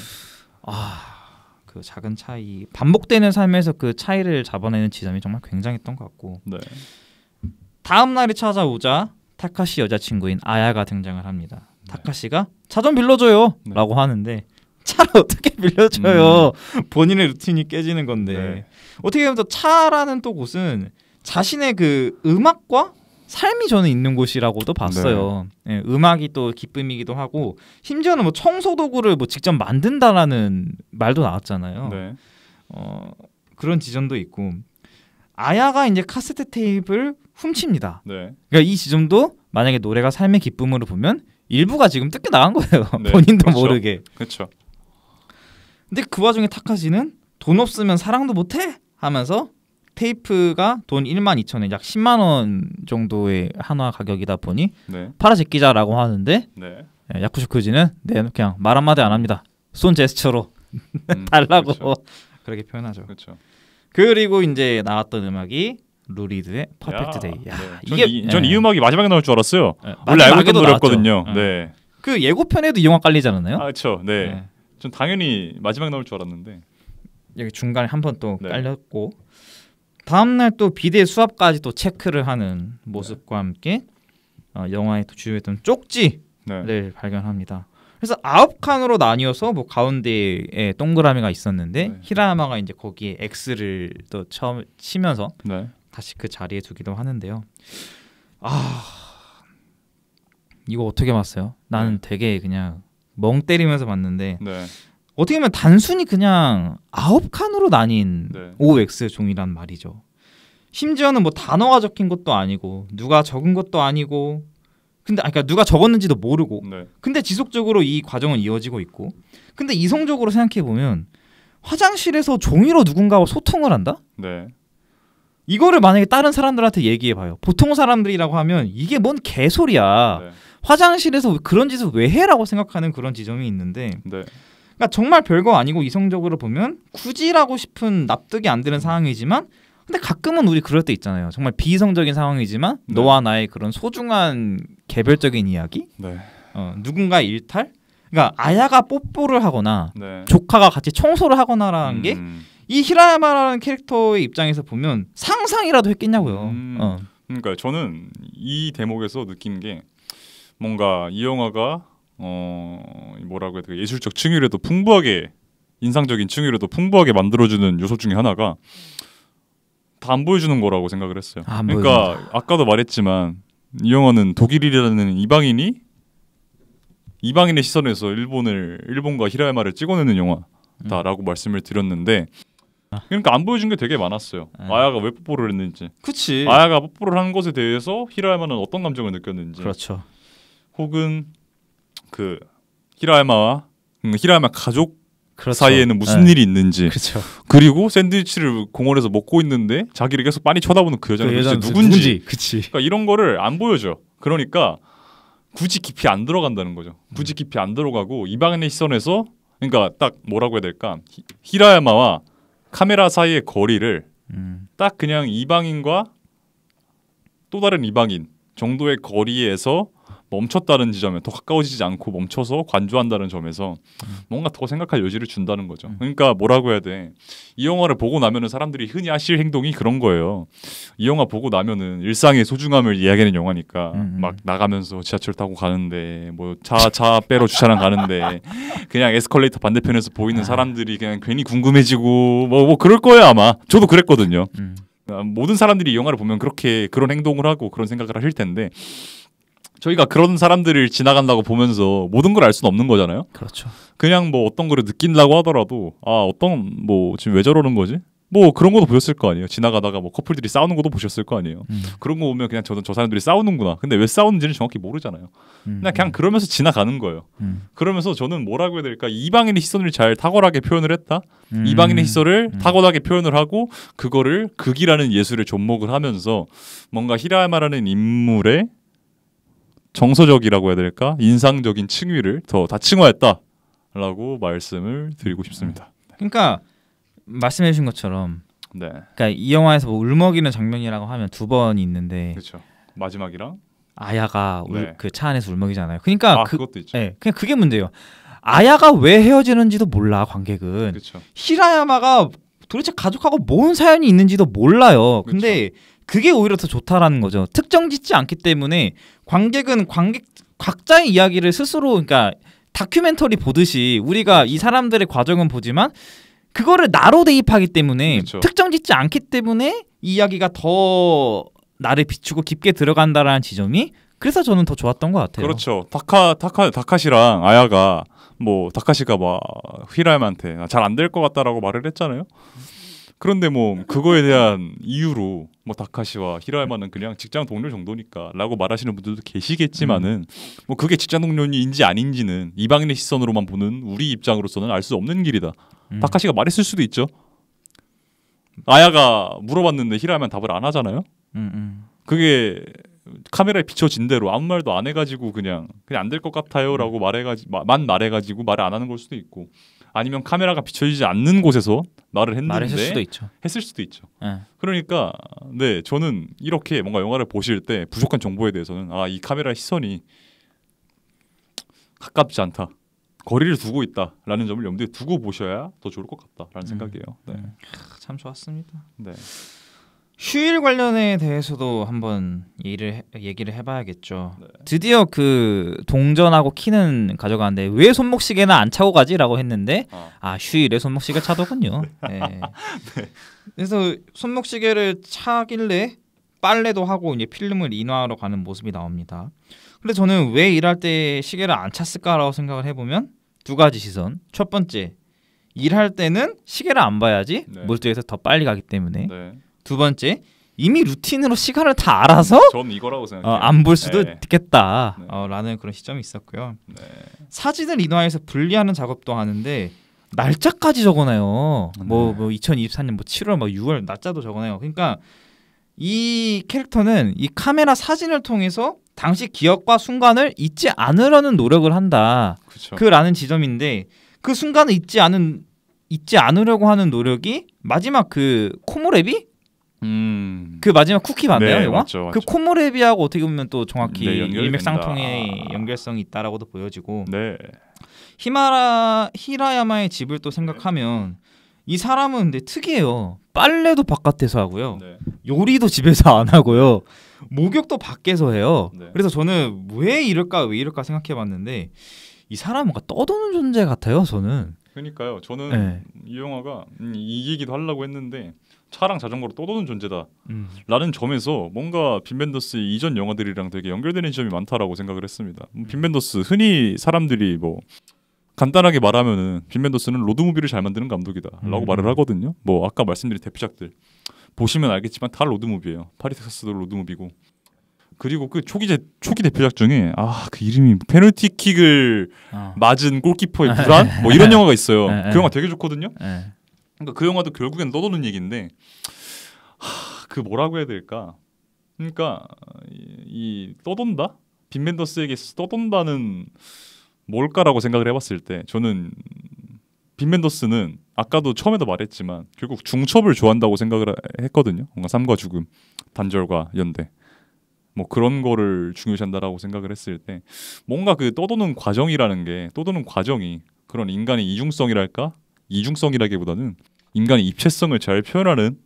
아그 작은 차이 반복되는 삶에서 그 차이를 잡아내는 지점이 정말 굉장했던 것 같고 네. 다음 날이 찾아오자 타카시 여자친구인 아야가 등장을 합니다. 네. 타카시가 차 좀 빌려줘요라고 네. 하는데 차를 어떻게 빌려줘요? 음. 본인의 루틴이 깨지는 건데 네. 어떻게 보면 차라는 또 곳은 자신의 그 음악과 삶이 저는 있는 곳이라고도 봤어요. 네. 예, 음악이 또 기쁨이기도 하고 심지어는 뭐 청소 도구를 뭐 직접 만든다라는 말도 나왔잖아요. 네. 어, 그런 지점도 있고 아야가 이제 카세트 테이프를 훔칩니다. 네. 그러니까 이 지점도 만약에 노래가 삶의 기쁨으로 보면 일부가 지금 뜯겨 나간 거예요. 네, 본인도 그렇죠. 모르게. 그렇죠. 근데 그 와중에 타카시는 돈 없으면 사랑도 못해 하면서 테이프가 돈 1만 2천 원, 약 10만 원 정도의 한화 가격이다 보니 네. 팔아 제끼자라고 하는데 네. 예, 야쿠쇼크지는 네 그냥 말 한마디 안 합니다. 손 제스처로 음, 달라고 그렇죠. 그렇게 표현하죠. 그렇 그리고 이제 나왔던 음악이 루리드의 퍼펙트 데이. 야, 야 네. 이게 예. 전 이, 전 음악이 마지막에 나올 줄 알았어요. 네. 원래 알고 있던 노래였거든요. 네. 그 예고편에도 이 영화 깔리지 않았나요? 아, 그렇죠. 네. 전 당연히 마지막에 나올 줄 알았는데. 여기 중간에 한 번또 네. 깔렸고 다음날 또 비대 수압까지 또 체크를 하는 네. 모습과 함께 어, 영화에 또 주요했던 쪽지를 네. 발견합니다. 그래서 아홉 칸으로 나뉘어서 뭐 가운데에 동그라미가 있었는데 네. 히라마가 이제 거기에 X를 또 처음 치면서 네. 다시 그 자리에 두기도 하는데요. 아 이거 어떻게 봤어요? 나는 네. 되게 그냥 멍 때리면서 봤는데 어떻게 보면 단순히 그냥 아홉 칸으로 나뉜 네. OX 종이란 말이죠. 심지어는 뭐 단어가 적힌 것도 아니고 누가 적은 것도 아니고 근데 아까 그러니까 누가 적었는지도 모르고 네. 근데 지속적으로 이 과정은 이어지고 있고 근데 이성적으로 생각해 보면 화장실에서 종이로 누군가와 소통을 한다? 네. 이거를 만약에 다른 사람들한테 얘기해 봐요. 보통 사람들이라고 하면 이게 뭔 개소리야. 네. 화장실에서 그런 짓을 왜 해라고 생각하는 그런 지점이 있는데 네. 그러니까 정말 별거 아니고 이성적으로 보면 굳이라고 싶은 납득이 안 되는 상황이지만 근데 가끔은 우리 그럴 때 있잖아요. 정말 비이성적인 상황이지만 네. 너와 나의 그런 소중한 개별적인 이야기, 네. 어, 누군가의 일탈, 그러니까 아야가 뽀뽀를 하거나 네. 조카가 같이 청소를 하거나라는 음. 게이 히라야마라는 캐릭터의 입장에서 보면 상상이라도 했겠냐고요. 음. 어. 그러니까 저는 이 대목에서 느낀 게 뭔가 이 영화가 어 뭐라고 해야 되나 예술적 층위를도 풍부하게 인상적인 층위를도 풍부하게 만들어주는 요소 중에 하나가 다 안 보여주는 거라고 생각을 했어요. 아, 그러니까 보여준다. 아까도 말했지만 이 영화는 독일이라는 이방인이 이방인의 시선에서 일본을 일본과 히라야마를 찍어내는 영화다라고 음. 말씀을 드렸는데 그러니까 안 보여준 게 되게 많았어요. 에. 네. 아야가 왜 뽀뽀를 했는지, 그치. 아야가 뽀뽀를 한 것에 대해서 히라야마는 어떤 감정을 느꼈는지, 그렇죠. 혹은 그 히라야마와 음, 히라야마 가족 그렇죠. 사이에는 무슨 네. 일이 있는지 그렇죠. 그리고 샌드위치를 공원에서 먹고 있는데 자기를 계속 빤히 쳐다보는 그 여자는 그 도대체 여자는 누군지, 그치. 그러니까 이런 거를 안 보여줘 그러니까 굳이 깊이 안 들어간다는 거죠 굳이 음. 깊이 안 들어가고 이방인의 시선에서 그러니까 딱 뭐라고 해야 될까 히, 히라야마와 카메라 사이의 거리를 음. 딱 그냥 이방인과 또 다른 이방인 정도의 거리에서 멈췄다는 지점에 더 가까워지지 않고 멈춰서 관조한다는 점에서 뭔가 더 생각할 여지를 준다는 거죠. 음. 그러니까 뭐라고 해야 돼? 이 영화를 보고 나면은 사람들이 흔히 하실 행동이 그런 거예요. 이 영화 보고 나면은 일상의 소중함을 이야기하는 영화니까 음막 음. 나가면서 지하철 타고 가는데 뭐차차 빼러 주차장 가는데 그냥 에스컬레이터 반대편에서 보이는 아. 사람들이 그냥 괜히 궁금해지고 뭐뭐 뭐 그럴 거예요 아마. 저도 그랬거든요. 음. 아, 모든 사람들이 이 영화를 보면 그렇게 그런 행동을 하고 그런 생각을 하실 텐데 저희가 그런 사람들을 지나간다고 보면서 모든 걸 알 수는 없는 거잖아요. 그렇죠. 그냥 뭐 어떤 거를 느낀다고 하더라도 아 어떤 뭐 지금 왜 저러는 거지? 뭐 그런 것도 보셨을 거 아니에요. 지나가다가 뭐 커플들이 싸우는 것도 보셨을 거 아니에요. 음. 그런 거 보면 그냥 저는 저 사람들이 싸우는구나. 근데 왜 싸우는지는 정확히 모르잖아요. 음. 그냥, 그냥 그러면서 지나가는 거예요. 음. 그러면서 저는 뭐라고 해야 될까? 이방인의 시선을 잘 탁월하게 표현을 했다. 음. 이방인의 시선을 음. 탁월하게 표현을 하고 그거를 극이라는 예술의 접목을 하면서 뭔가 히라야마라는 인물의 정서적이라고 해야 될까 인상적인 층위를 더다 칭화했다라고 말씀을 드리고 싶습니다. 음. 그러니까 말씀해주신 것처럼, 네. 그러니까 이 영화에서 뭐 울먹이는 장면이라고 하면 두번 있는데, 그렇죠. 마지막이랑 아야가 네. 그차 안에서 울먹이잖아요. 그러니까 아, 그, 것도 있죠. 네, 그냥 그게 문제예요. 아야가 왜 헤어지는지도 몰라 관객은. 그쵸. 그렇죠. 히라야마가 도대체 가족하고 뭔 사연이 있는지도 몰라요. 근데 그쵸. 그렇죠. 그게 오히려 더 좋다라는 거죠. 특정 짓지 않기 때문에 관객은 관객 각자의 이야기를 스스로 그러니까 다큐멘터리 보듯이 우리가 이 그렇죠. 사람들의 과정은 보지만 그거를 나로 대입하기 때문에 그렇 특정 짓지 않기 때문에 이야기가 더 나를 비추고 깊게 들어간다라는 지점이 그래서 저는 더 좋았던 것 같아요. 그렇죠. 다카 다카 다카시랑 아야가 뭐 다카시가 막 휘라임한테 아, 잘안 될 것 같다라고 말을 했잖아요. 그런데 뭐 그거에 대한 이유로 뭐 다카시와 히라야마는 그냥 직장 동료 정도니까라고 말하시는 분들도 계시겠지만은 음. 뭐 그게 직장 동료인지 아닌지는 이방인의 시선으로만 보는 우리 입장으로서는 알 수 없는 길이다. 음. 다카시가 말했을 수도 있죠. 아야가 물어봤는데 히라야만 답을 안 하잖아요. 음, 음. 그게 카메라에 비춰진 대로 아무 말도 안 해가지고 그냥 그냥 안 될 것 같아요라고 음. 말해가지만 말해가지고 말을 안 하는 걸 수도 있고 아니면 카메라가 비춰지지 않는 곳에서 말을 했는데 말했을 수도 있죠. 했을 수도 있죠. 네. 그러니까 네 저는 이렇게 뭔가 영화를 보실 때 부족한 정보에 대해서는 아이 카메라 시선이 가깝지 않다. 거리를 두고 있다라는 점을 염두에 두고 보셔야 더 좋을 것 같다라는 음. 생각이에요. 네. 음. 참 좋았습니다. 네. 휴일 관련에 대해서도 한번 얘기를 해, 얘기를 해봐야겠죠. 네. 드디어 그 동전하고 키는 가져가는데 왜손목시계는안 차고 가지라고 했는데 어. 아 휴일에 손목시계 차더군요. 네. 네. 네. 그래서 손목시계를 차길래 빨래도 하고 이제 필름을 인화하러 가는 모습이 나옵니다. 근데 저는 왜 일할 때 시계를 안 찼을까라고 생각을 해보면 두 가지 시선. 첫 번째 일할 때는 시계를 안 봐야지 네. 몰두해서 더 빨리 가기 때문에. 네. 두 번째 이미 루틴으로 시간을 다 알아서 전 이거라고 생각해요. 어, 안볼 수도 네. 있겠다라는 네. 어, 그런 시점이 있었고요. 네. 사진을 인화해서 분리하는 작업도 하는데 날짜까지 적어놔요. 뭐뭐 뭐 2024년 뭐 7월 뭐 6월 뭐 날짜도 적어놔요. 그러니까 이 캐릭터는 이 카메라 사진을 통해서 당시 기억과 순간을 잊지 않으려는 노력을 한다. 그쵸. 그라는 지점인데 그 순간을 잊지 않은 잊지 않으려고 하는 노력이 마지막 그 코모레비 음... 그 마지막 쿠키 맞나요, 네, 영화? 맞죠, 맞죠. 그콧물에비하고 어떻게 보면 또 정확히 네, 일맥상통의 아. 연결성이 있다라고도 보여지고. 네. 히마라 히라야마의 집을 또 생각하면 이 사람은 근데 특이해요. 빨래도 바깥에서 하고요. 네. 요리도 집에서 안 하고요. 목욕도 밖에서 해요. 네. 그래서 저는 왜 이럴까 왜 이럴까 생각해 봤는데 이 사람은 떠도는 존재 같아요, 저는. 그러니까요. 저는 네. 이 영화가 음, 이 얘기도 하려고 했는데 차랑 자전거로 떠도는 존재다라는 음. 점에서 뭔가 빈벤더스의 이전 영화들이랑 되게 연결되는 점이 많다라고 생각을 했습니다. 음, 빈벤더스 흔히 사람들이 뭐 간단하게 말하면은 빈벤더스는 로드무비를 잘 만드는 감독이다라고 음. 말을 하거든요. 뭐 아까 말씀드린 대표작들 보시면 알겠지만 다 로드무비예요. 파리 텍사스도 로드무비고 그리고 그 초기 제, 초기 대표작 중에 아 그 이름이 페널티킥을 어. 맞은 골키퍼의 불안 뭐 이런 영화가 있어요. 예, 예. 그 영화 되게 좋거든요. 예. 그러니까 그 영화도 결국엔 떠도는 얘기인데 하, 그 뭐라고 해야 될까? 그러니까 이, 이 떠돈다 빈벤더스에게 떠돈다는 뭘까라고 생각을 해봤을 때 저는 빈벤더스는 아까도 처음에도 말했지만 결국 중첩을 좋아한다고 생각을 했거든요. 뭔가 삶과 죽음, 단절과 연대. 뭐 그런 거를 중요시한다라고 생각을 했을 때 뭔가 그 떠도는 과정이라는 게 떠도는 과정이 그런 인간의 이중성이랄까 이중성이라기보다는 인간의 입체성을 잘 표현하는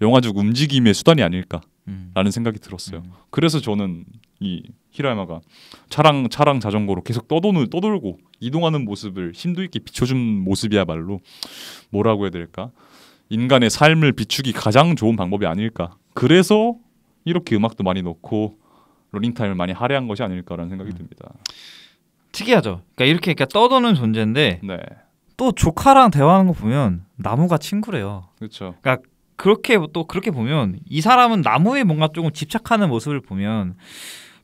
영화적 움직임의 수단이 아닐까라는 음. 생각이 들었어요. 음. 그래서 저는 이 히라야마가 차랑 차랑 자전거로 계속 떠도는 떠돌고 이동하는 모습을 힘도 있게 비춰준 모습이야말로 뭐라고 해야 될까 인간의 삶을 비추기 가장 좋은 방법이 아닐까. 그래서 이렇게 음악도 많이 넣고 롤링타임을 많이 할애한 것이 아닐까라는 생각이 음. 듭니다. 특이하죠. 그러니까 이렇게 그러니까 떠도는 존재인데 네. 또 조카랑 대화하는 거 보면 나무가 친구래요. 그렇죠. 그러니까 그렇게 또 그렇게 보면 이 사람은 나무에 뭔가 조금 집착하는 모습을 보면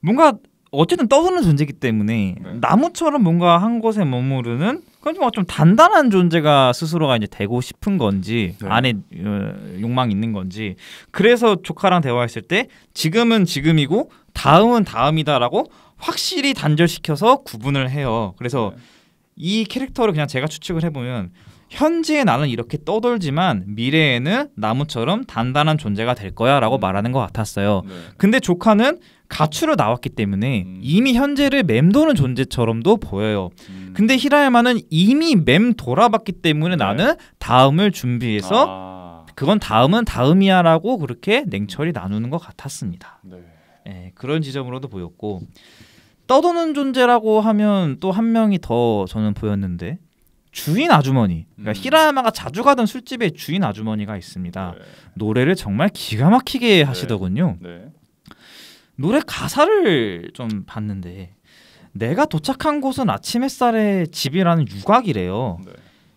뭔가 어쨌든 떠드는 존재이기 때문에 네. 나무처럼 뭔가 한 곳에 머무르는 그런 좀, 좀 단단한 존재가 스스로가 이제 되고 싶은 건지 네. 안에 어, 욕망이 있는 건지 그래서 조카랑 대화했을 때 지금은 지금이고 다음은 다음이다라고 확실히 단절시켜서 구분을 해요. 그래서 네. 이 캐릭터를 그냥 제가 추측을 해보면 현재의 나는 이렇게 떠돌지만 미래에는 나무처럼 단단한 존재가 될 거야라고 음. 말하는 것 같았어요. 네. 근데 조카는 가출을 나왔기 때문에 음. 이미 현재를 맴도는 존재처럼도 보여요. 음. 근데 히라야마는 이미 맴돌아봤기 때문에 네. 나는 다음을 준비해서 아. 그건 다음은 다음이야라고 그렇게 냉철히 나누는 것 같았습니다. 네. 예, 그런 지점으로도 보였고 떠도는 존재라고 하면 또 한 명이 더 저는 보였는데 주인 아주머니 그러니까 음. 히라야마가 자주 가던 술집에 주인 아주머니가 있습니다 네. 노래를 정말 기가 막히게 네. 하시더군요 네. 노래 가사를 좀 봤는데 내가 도착한 곳은 아침 햇살의 집이라는 유곽이래요 네.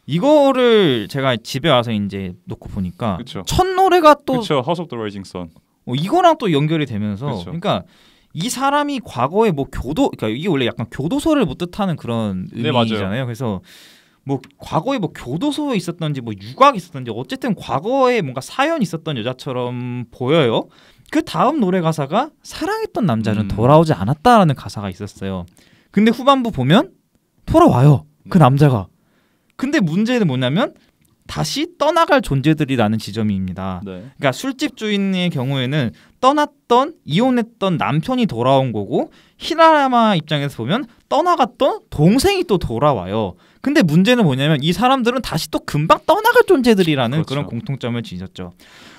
이거를 제가 집에 와서 이제 놓고 보니까 그쵸. 첫 노래가 또 그쵸. House of the Rising Sun 어, 이거랑 또 연결이 되면서 그쵸. 그러니까 이 사람이 과거에 뭐 교도 그러니까 이게 원래 약간 교도소를 못 뭐 뜻하는 그런 의미잖아요. 네, 그래서 뭐 과거에 뭐 교도소에 있었던지 뭐 유곽 있었던지 어쨌든 과거에 뭔가 사연 있었던 여자처럼 보여요. 그 다음 노래 가사가 사랑했던 남자는 음. 돌아오지 않았다라는 가사가 있었어요. 근데 후반부 보면 돌아와요. 그 남자가. 근데 문제는 뭐냐면 다시 떠나갈 존재들이라는 지점입니다. 네. 그러니까 술집 주인의 경우에는 떠났던 이혼했던 남편이 돌아온 거고 히라라마 입장에서 보면 떠나갔던 동생이 또 돌아와요. 근데 문제는 뭐냐면 이 사람들은 다시 또 금방 떠나갈 존재들이라는 그렇죠. 그런 공통점을 지녔죠.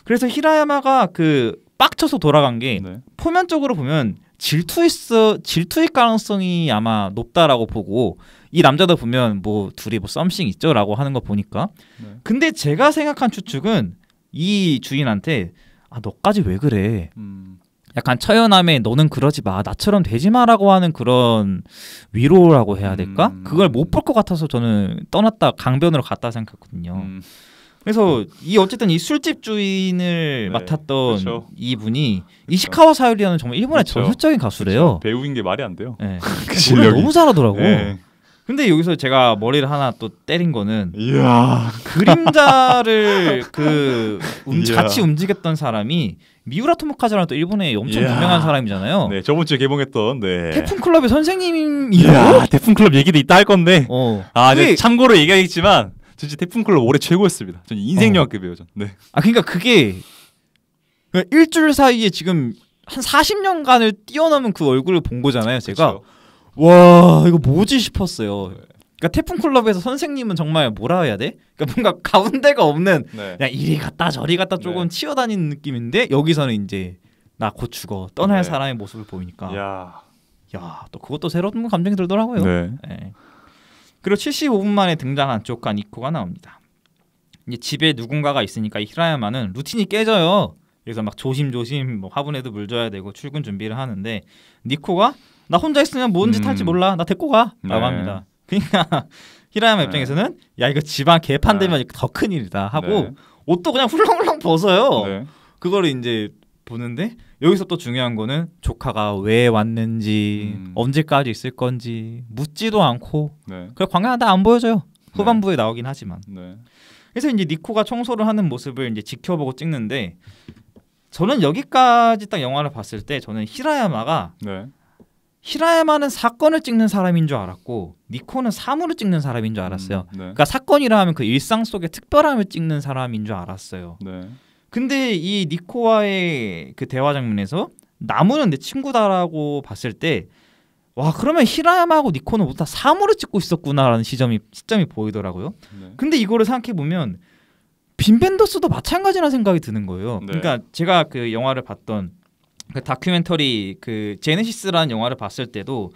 그래서 히라야마가 그 빡쳐서 돌아간 게 네. 표면적으로 보면 질투했어 질투일 가능성이 아마 높다라고 보고 이 남자도 보면 뭐 둘이 뭐 썸씽 있죠라고 하는 거 보니까 네. 근데 제가 생각한 추측은 이 주인한테 아 너까지 왜 그래? 음. 약간 처연함에 너는 그러지 마 나처럼 되지 마라고 하는 그런 위로라고 해야 될까? 음. 그걸 못 볼 것 같아서 저는 떠났다 강변으로 갔다 생각했거든요. 음. 그래서 이 어쨌든 이 술집 주인을 네, 맡았던 그렇죠. 이분이 그렇죠. 이시카와 사유리라는 정말 일본의 그렇죠. 전설적인 가수래요. 그렇죠. 배우인 게 말이 안 돼요. 네. 그 실력 너무 잘하더라고. 네. 근데 여기서 제가 머리를 하나 또 때린 거는 이야. 그림자를 그 음, 같이 움직였던 사람이 미우라 토모카즈라는 또 일본의 엄청 이야. 유명한 사람이잖아요. 네, 저번 주에 개봉했던 네. 태풍 클럽의 선생님이야 태풍 클럽 얘기도 있다 할 건데. 어. 아, 근데... 이제 참고로 얘기하겠지만 진짜 태풍 클럽 올해 최고였습니다. 전 인생 어. 영화급이에요, 전. 네. 아, 그러니까 그게 일주일 사이에 지금 한 40년간을 뛰어넘은 그 얼굴을 본 거잖아요, 제가. 그쵸. 와 이거 뭐지 싶었어요. 그러니까 태풍 클럽에서 선생님은 정말 뭐라 해야 돼? 그러니까 뭔가 가운데가 없는 네. 그냥 이리 갔다 저리 갔다 조금 네. 치어다니는 느낌인데 여기서는 이제 나 곧 죽어 떠날 네. 사람의 모습을 보이니까 야, 야또 그것도 새로운 감정이 들더라고요. 네. 예. 그리고 75분 만에 등장한 조칸 이코가 나옵니다. 이제 집에 누군가가 있으니까 히라야마는 루틴이 깨져요. 그래서 막 조심조심 뭐 화분에도 물 줘야 되고 출근 준비를 하는데 니코가 나 혼자 있으면 뭔지 음. 탈지 몰라. 나 데리고 가. 라고 네. 합니다. 그러니까 히라야마 네. 입장에서 는야 이거 집안 개판되면 네. 더큰 일이다 하고 네. 옷도 그냥 훌렁훌렁 벗어요. 네. 그걸 이제 보는데 여기서 또 중요한 거는 조카가 왜 왔는지 음. 언제까지 있을 건지 묻지도 않고 네. 그래 광야는 다 안 보여져요 후반부에 네. 나오긴 하지만 네. 그래서 이제 니코가 청소를 하는 모습을 이제 지켜보고 찍는데 저는 여기까지 딱 영화를 봤을 때 저는 히라야마가 히라야마는 사건을 찍는 사람인 줄 알았고 니코는 사물을 찍는 사람인 줄 음, 알았어요. 음, 네. 그러니까 사건이라 하면 그 일상 속의 특별함을 찍는 사람인 줄 알았어요. 네. 근데 이 니코와의 그 대화 장면에서 나무는 내 친구다라고 봤을 때 와 그러면 히라야마하고 니코는 모두 다 사물을 찍고 있었구나라는 시점이 시점이 보이더라고요. 네. 근데 이거를 생각해 보면 빈벤더스도 마찬가지라는 생각이 드는 거예요. 네. 그러니까 제가 그 영화를 봤던 그 다큐멘터리 그 제네시스라는 영화를 봤을 때도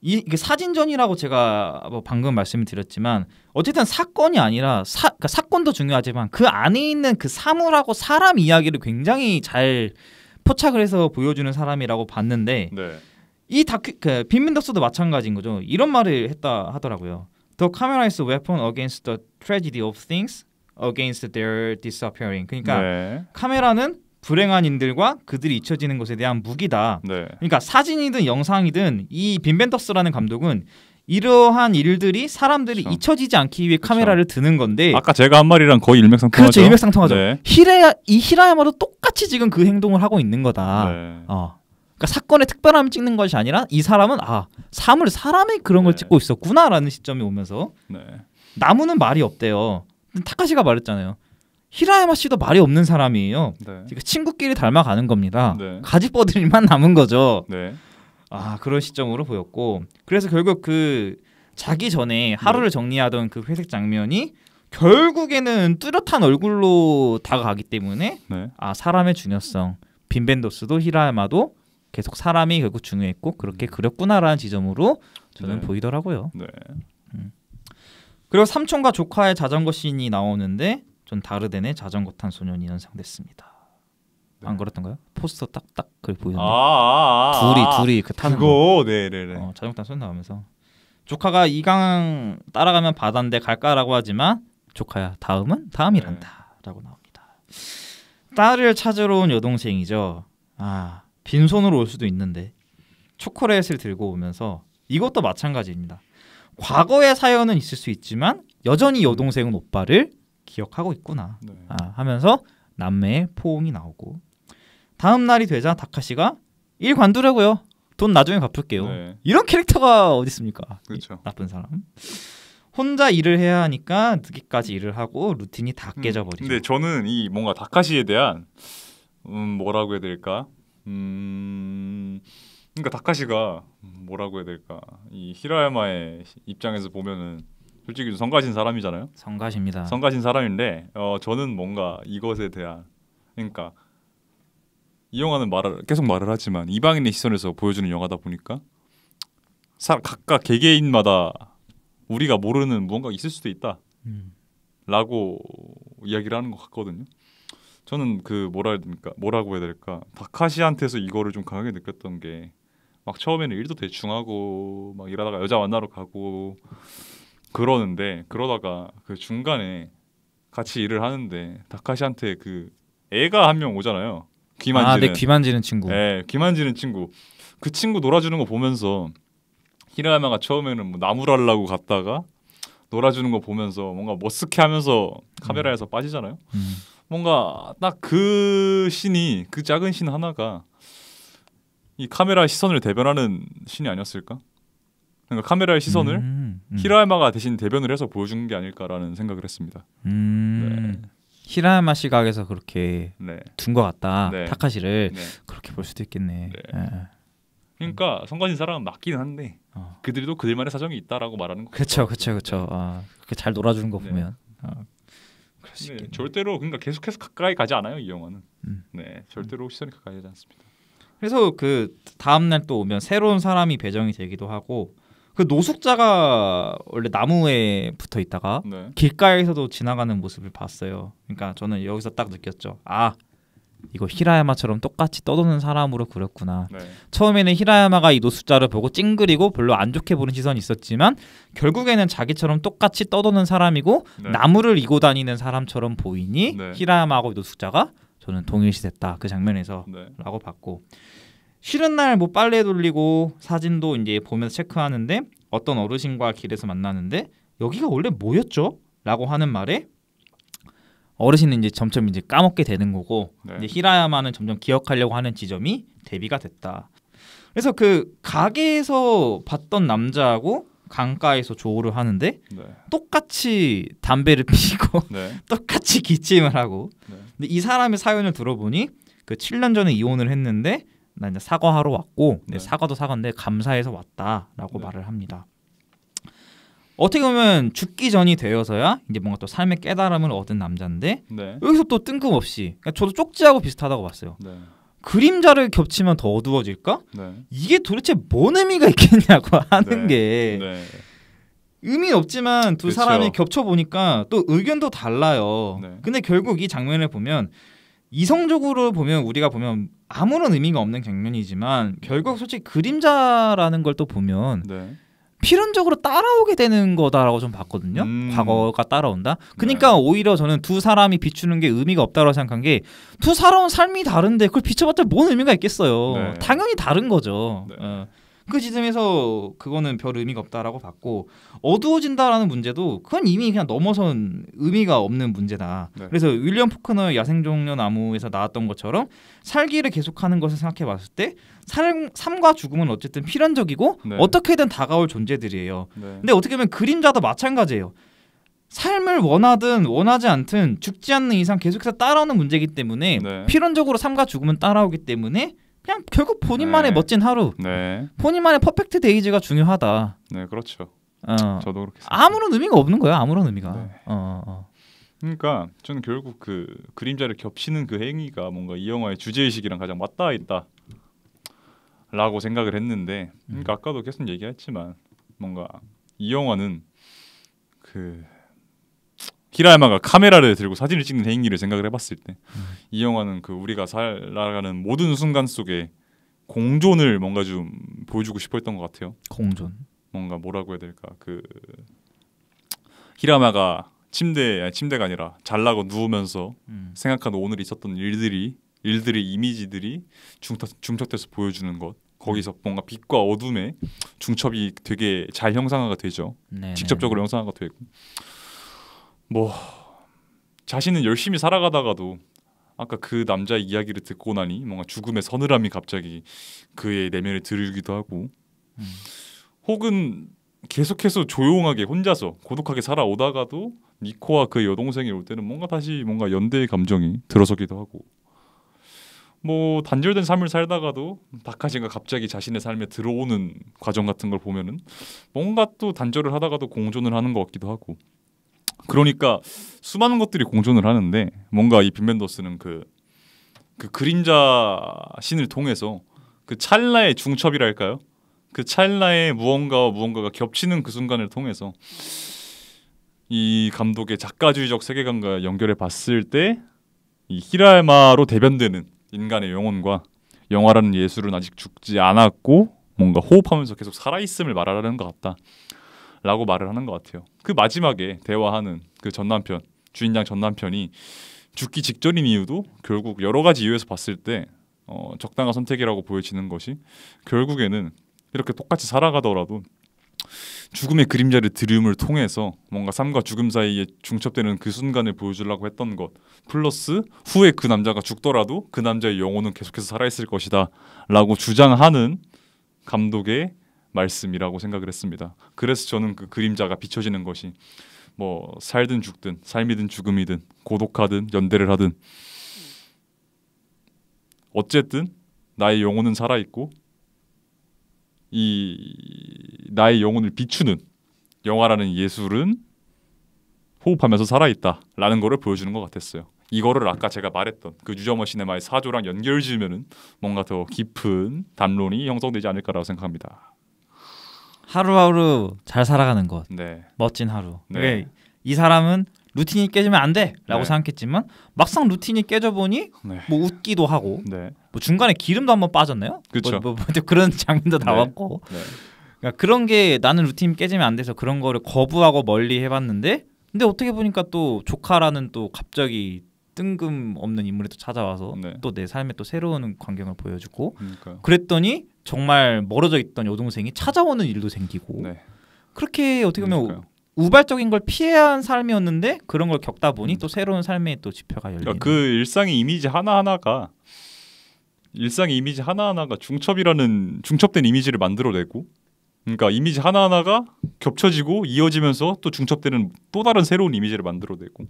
이 사진전이라고 제가 뭐 방금 말씀을 드렸지만 어쨌든 사건이 아니라 사, 그러니까 사건도 중요하지만 그 안에 있는 그 사물하고 사람 이야기를 굉장히 잘 포착을 해서 보여주는 사람이라고 봤는데 네. 이 다큐 그 빈민더스도 마찬가지인 거죠. 이런 말을 했다 하더라고요. The camera is a weapon against the tragedy of things against their disappearing. 그러니까 네. 카메라는 불행한 인들과 그들이 잊혀지는 것에 대한 무기다. 네. 그러니까 사진이든 영상이든 이 빈벤더스라는 감독은 이러한 일들이 사람들이 그쵸. 그렇죠. 잊혀지지 않기 위해 그렇죠. 카메라를 드는 건데 아까 제가 한 말이랑 거의 일맥상통하죠. 그렇죠, 일맥상통하죠. 네. 히라야이 히라야마도 똑같이 지금 그 행동을 하고 있는 거다. 네. 어. 그러니까 사건의 특별함을 찍는 것이 아니라 이 사람은 아 사물 사람의 그런 네. 걸 찍고 있었구나라는 시점이 오면서 네. 나무는 말이 없대요. 타카시가 말했잖아요. 히라야마 씨도 말이 없는 사람이에요. 네. 그러니까 친구끼리 닮아가는 겁니다. 네. 가지버들만 남은 거죠. 네. 아 그런 시점으로 보였고 그래서 결국 그 자기 전에 하루를 네. 정리하던 그 회색 장면이 결국에는 뚜렷한 얼굴로 다가가기 때문에 네. 아 사람의 중요성 빈벤도스도 히라야마도 계속 사람이 결국 중요했고 그렇게 음. 그렸구나라는 지점으로 저는 네. 보이더라고요. 음. 그리고 삼촌과 조카의 자전거 씬이 나오는데 전 다르덴의 자전거 탄 소년이 연상됐습니다. 네. 안 그렇던가요? 포스터 딱딱 그 보이는데 아, 아, 아, 둘이 아, 아. 둘이 그 타는 그 거. 네네네 네, 네. 어, 자전거 탄 소년 나오면서 조카가 이강 따라가면 바다인데 갈까라고 하지만 조카야 다음은 다음이란다라고 네. 나옵니다. 딸을 찾으러 온 여동생이죠. 아 빈손으로 올 수도 있는데 초콜릿을 들고 오면서 이것도 마찬가지입니다. 과거의 사연은 있을 수 있지만 여전히 여동생은 오빠를 기억하고 있구나 네. 아, 하면서 남매의 포옹이 나오고 다음 날이 되자 다카시가 일 관두려고요. 돈 나중에 갚을게요. 네. 이런 캐릭터가 어디 있습니까? 그렇죠. 나쁜 사람. 혼자 일을 해야 하니까 늦게까지 일을 하고 루틴이 다 음, 깨져버리죠. 음, 근데 저는 이 뭔가 다카시에 대한 음, 뭐라고 해야 될까? 음, 그러니까 다카시가 뭐라고 해야 될까? 이 히라야마의 입장에서 보면은 솔직히 성가신 사람이잖아요. 성가십니다. 성가신 사람인데 어, 저는 뭔가 이것에 대한 그러니까 이 영화는 말을 계속 말을 하지만 이방인의 시선에서 보여주는 영화다 보니까 사, 각각 개개인마다 우리가 모르는 무언가 있을 수도 있다. 음. 라고 이야기를 하는 것 같거든요. 저는 그 뭐라 해야 됩니까? 뭐라고 해야 될까? 다카시한테서 이거를 좀 강하게 느꼈던 게 막 처음에는 일도 대충 하고 막 이러다가 여자 만나러 가고 그러는데 그러다가 그 중간에 같이 일을 하는데 다카시한테 그 애가 한 명 오잖아요. 귀 만지는. 아, 네, 귀 만지는 친구. 네, 예, 귀 만지는 친구. 그 친구 놀아주는 거 보면서 히라야마가 처음에는 뭐 나무랄라고 갔다가 놀아주는 거 보면서 뭔가 머쓱해하면서 카메라에서 음. 빠지잖아요. 음. 뭔가 딱 그 신이 그 작은 신 하나가 이카메라 시선을 대변하는 신이 아니었을까? 그러니까 카메라의 시선을 음. 음, 히라야마가 대신 대변을 해서 보여준 게 아닐까라는 생각을 했습니다. 음. 네. 히라야마 시각에서 그렇게 네. 둔것 같다. 네. 타카시를 네. 그렇게 볼 수도 있겠네. 네. 예. 그러니까 성관인 사람은 맞기는 한데 어. 그들도 그들만의 사정이 있다라고 말하는 거. 그렇죠, 그렇죠, 그렇죠. 아, 그렇게 잘 놀아주는 거 네. 보면. 아, 절대로 그러니까 계속해서 가까이 가지 않아요 이 영화는. 음. 네, 절대로 시선이 가까이 가지 않습니다. 그래서 그 다음 날 또 오면 새로운 사람이 배정이 되기도 하고 그 노숙자가 원래 나무에 붙어 있다가 네. 길가에서도 지나가는 모습을 봤어요. 그러니까 저는 여기서 딱 느꼈죠. 아 이거 히라야마처럼 똑같이 떠도는 사람으로 그렸구나. 네. 처음에는 히라야마가 이 노숙자를 보고 찡그리고 별로 안 좋게 보는 시선이 있었지만 결국에는 자기처럼 똑같이 떠도는 사람이고 네. 나무를 이고 다니는 사람처럼 보이니 네. 히라야마하고 이 노숙자가 저는 동일시됐다 그 장면에서라고 네. 봤고 쉬는 날뭐 빨래 돌리고 사진도 이제 보면서 체크하는데 어떤 어르신과 길에서 만나는데 여기가 원래 뭐였죠? 라고 하는 말에 어르신은 이제 점점 이제 까먹게 되는 거고 네. 이제 히라야마는 점점 기억하려고 하는 지점이 대비가 됐다. 그래서 그 가게에서 봤던 남자하고 강가에서 조우를 하는데 네. 똑같이 담배를 피고 네. 똑같이 기침을 하고 네. 근데 이 사람의 사연을 들어보니 그 7년 전에 이혼을 했는데 나 이제 사과하러 왔고 네, 네. 사과도 사과인데 감사해서 왔다라고 네. 말을 합니다. 어떻게 보면 죽기 전이 되어서야 이제 뭔가 또 삶의 깨달음을 얻은 남자인데 네. 여기서 또 뜬금없이 그러니까 저도 쪽지하고 비슷하다고 봤어요. 네. 그림자를 겹치면 더 어두워질까? 네. 이게 도대체 뭔 의미가 있겠냐고 하는 게 의미 없지만 두 그쵸. 사람이 겹쳐 보니까 또 의견도 달라요. 근데 결국 이 장면을 보면 이성적으로 보면 우리가 보면 아무런 의미가 없는 장면이지만 결국 솔직히 그림자라는 걸 또 보면 네. 필연적으로 따라오게 되는 거다라고 좀 봤거든요. 음. 과거가 따라온다. 그러니까 네. 오히려 저는 두 사람이 비추는 게 의미가 없다고 생각한 게 두 사람 삶이 다른데 그걸 비춰봤자 뭔 의미가 있겠어요. 네. 당연히 다른 거죠. 네. 어. 그 지점에서 그거는 별 의미가 없다라고 봤고 어두워진다라는 문제도 그건 이미 그냥 넘어선 의미가 없는 문제다. 네. 그래서 윌리엄 포크너의 야생종려 나무에서 나왔던 것처럼 살기를 계속하는 것을 생각해봤을 때 삶과 죽음은 어쨌든 필연적이고 네. 어떻게든 다가올 존재들이에요. 네. 근데 어떻게 보면 그림자도 마찬가지예요. 삶을 원하든 원하지 않든 죽지 않는 이상 계속해서 따라오는 문제이기 때문에 네. 필연적으로 삶과 죽음은 따라오기 때문에 그냥 결국 본인만의 네. 멋진 하루, 네. 본인만의 퍼펙트 데이즈가 중요하다. 네, 그렇죠. 어. 저도 그렇게 생각합니 아무런 의미가 없는 거야, 아무런 의미가. 네. 어, 어. 그러니까 저는 결국 그 그림자를 겹치는 그 행위가 뭔가 이 영화의 주제 의식이랑 가장 맞닿아 있다라고 생각을 했는데, 그러니까 음. 아까도 계속 얘기했지만 뭔가 이 영화는 그 히라야마가 카메라를 들고 사진을 찍는 행위를 생각을 해봤을 때이 음. 영화는 그 우리가 살아가는 모든 순간 속에 공존을 뭔가 좀 보여주고 싶었던 것 같아요. 공존. 뭔가 뭐라고 해야 될까 그 히라마가 야 침대 침대가 아니라 잘라고 누우면서 음. 생각한 오늘 있었던 일들이 일들이 이미지들이 중첩, 중첩돼서 보여주는 것 거기서 음. 뭔가 빛과 어둠의 중첩이 되게 잘 형상화가 되죠. 네네. 직접적으로 형상화가 되고 뭐 자신은 열심히 살아가다가도 아까 그 남자 이야기를 듣고 나니 뭔가 죽음의 서늘함이 갑자기 그의 내면을 들기도 하고 음. 혹은 계속해서 조용하게 혼자서 고독하게 살아오다가도 니코와 그 여동생이 올 때는 뭔가 다시 뭔가 연대의 감정이 들어서기도 하고 뭐 단절된 삶을 살다가도 바카지가 갑자기 자신의 삶에 들어오는 과정 같은 걸 보면은 뭔가 또 단절을 하다가도 공존을 하는 것 같기도 하고 그러니까 수많은 것들이 공존을 하는데 뭔가 이 빈벤더스는 그, 그 그림자 신을 통해서 그 찰나의 중첩이랄까요? 그 찰나의 무언가와 무언가가 겹치는 그 순간을 통해서 이 감독의 작가주의적 세계관과 연결해 봤을 때 이 히라야마로 대변되는 인간의 영혼과 영화라는 예술은 아직 죽지 않았고 뭔가 호흡하면서 계속 살아있음을 말하려는 것 같다. 라고 말을 하는 것 같아요. 그 마지막에 대화하는 그 전남편, 주인장 전남편이 죽기 직전인 이유도 결국 여러 가지 이유에서 봤을 때 어, 적당한 선택이라고 보여지는 것이 결국에는 이렇게 똑같이 살아가더라도 죽음의 그림자를 드림을 통해서 뭔가 삶과 죽음 사이에 중첩되는 그 순간을 보여주려고 했던 것 플러스 후에 그 남자가 죽더라도 그 남자의 영혼은 계속해서 살아있을 것이다 라고 주장하는 감독의 말씀이라고 생각을 했습니다. 그래서 저는 그 그림자가 비춰지는 것이 뭐 살든 죽든 삶이든 죽음이든 고독하든 연대를 하든 어쨌든 나의 영혼은 살아 있고 이 나의 영혼을 비추는 영화라는 예술은 호흡하면서 살아 있다라는 거를 보여주는 것 같았어요. 이거를 아까 제가 말했던 그 유저머 신의말 사조랑 연결지으면은 뭔가 더 깊은 담론이 형성되지 않을까라고 생각합니다. 하루하루 잘 살아가는 것, 네. 멋진 하루. 네. 이 사람은 루틴이 깨지면 안 돼라고 네. 생각했지만 막상 루틴이 깨져 보니 네. 뭐 웃기도 하고 네. 뭐 중간에 기름도 한번 빠졌네요. 그렇죠. 뭐, 뭐, 뭐 그런 장면도 네. 나왔고 네. 그러 그러니까 그런 게 나는 루틴 이 깨지면 안 돼서 그런 거를 거부하고 멀리 해봤는데 근데 어떻게 보니까 또 조카라는 또 갑자기 뜬금없는 인물이 또 찾아와서 네. 또내 삶에 또 새로운 광경을 보여주고 그러니까요. 그랬더니 정말 멀어져 있던 여동생이 찾아오는 일도 생기고 네. 그렇게 어떻게 보면 그러니까요. 우발적인 걸피해한 삶이었는데 그런 걸 겪다 보니 음. 또 새로운 삶의 또 지표가 열리는 그러니까 그 일상의 이미지 하나하나가 일상의 이미지 하나하나가 중첩이라는 중첩된 이미지를 만들어내고 그러니까 이미지 하나하나가 겹쳐지고 이어지면서 또 중첩되는 또 다른 새로운 이미지를 만들어내고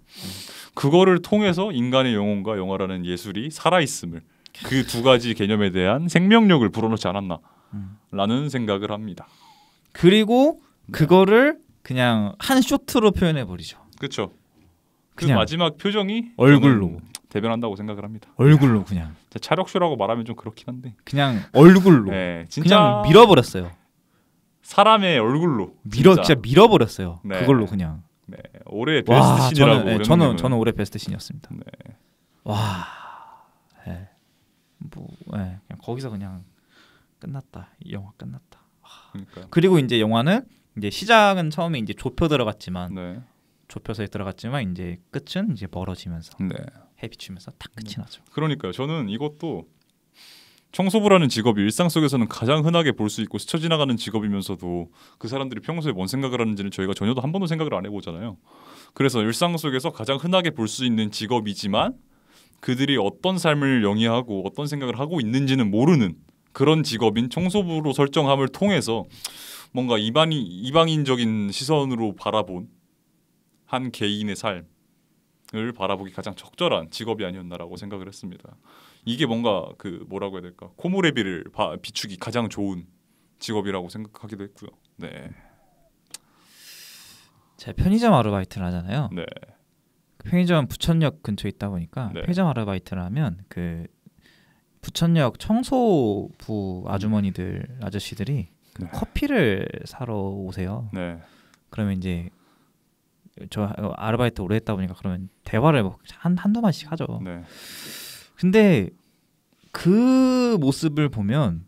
그거를 통해서 인간의 영혼과 영화라는 예술이 살아있음을 그 두 가지 개념에 대한 생명력을 불어넣지 않았나라는 생각을 합니다. 그리고 그거를 그냥 한 쇼트로 표현해 버리죠. 그렇죠. 그 마지막 표정이 얼굴로 대변한다고 생각을 합니다. 얼굴로 그냥 차력쇼라고 말하면 좀 그렇긴 한데 그냥 얼굴로 네, 진짜 그냥 밀어버렸어요. 사람의 얼굴로 밀어 진짜, 진짜 밀어버렸어요. 네. 그걸로 그냥. 네. 올해 베스트 와, 신이라고 저는 네, 저는, 저는 올해 베스트 신이었습니다. 네. 와. 네. 뭐 네. 그냥 거기서 그냥 끝났다. 이 영화 끝났다. 그러니까 그리고 이제 영화는 이제 시작은 처음에 이제 좁혀 들어갔지만 네. 좁혀서 들어갔지만 이제 끝은 이제 멀어지면서 네. 해비치면서 딱 끝이 네. 나죠. 그러니까요. 저는 이것도 청소부라는 직업이 일상 속에서는 가장 흔하게 볼 수 있고 스쳐 지나가는 직업이면서도 그 사람들이 평소에 뭔 생각을 하는지는 저희가 전혀도 한 번도 생각을 안 해보잖아요. 그래서 일상 속에서 가장 흔하게 볼 수 있는 직업이지만 그들이 어떤 삶을 영위하고 어떤 생각을 하고 있는지는 모르는 그런 직업인 청소부로 설정함을 통해서 뭔가 이방인 이방인적인 시선으로 바라본 한 개인의 삶을 바라보기 가장 적절한 직업이 아니었나라고 생각을 했습니다. 이게 뭔가 그 뭐라고 해야 될까 코모레비를 바, 비추기 가장 좋은 직업이라고 생각하기도 했고요. 네. 제가 편의점 아르바이트를 하잖아요. 네. 그 편의점 부천역 근처에 있다 보니까 네. 편의점 아르바이트를 하면 그 부천역 청소부 아주머니들 음. 아저씨들이 그 네. 커피를 사러 오세요. 네. 그러면 이제 저 아르바이트 오래 했다 보니까 그러면 대화를 뭐 한 한두 마씩 하죠. 네. 근데 그 모습을 보면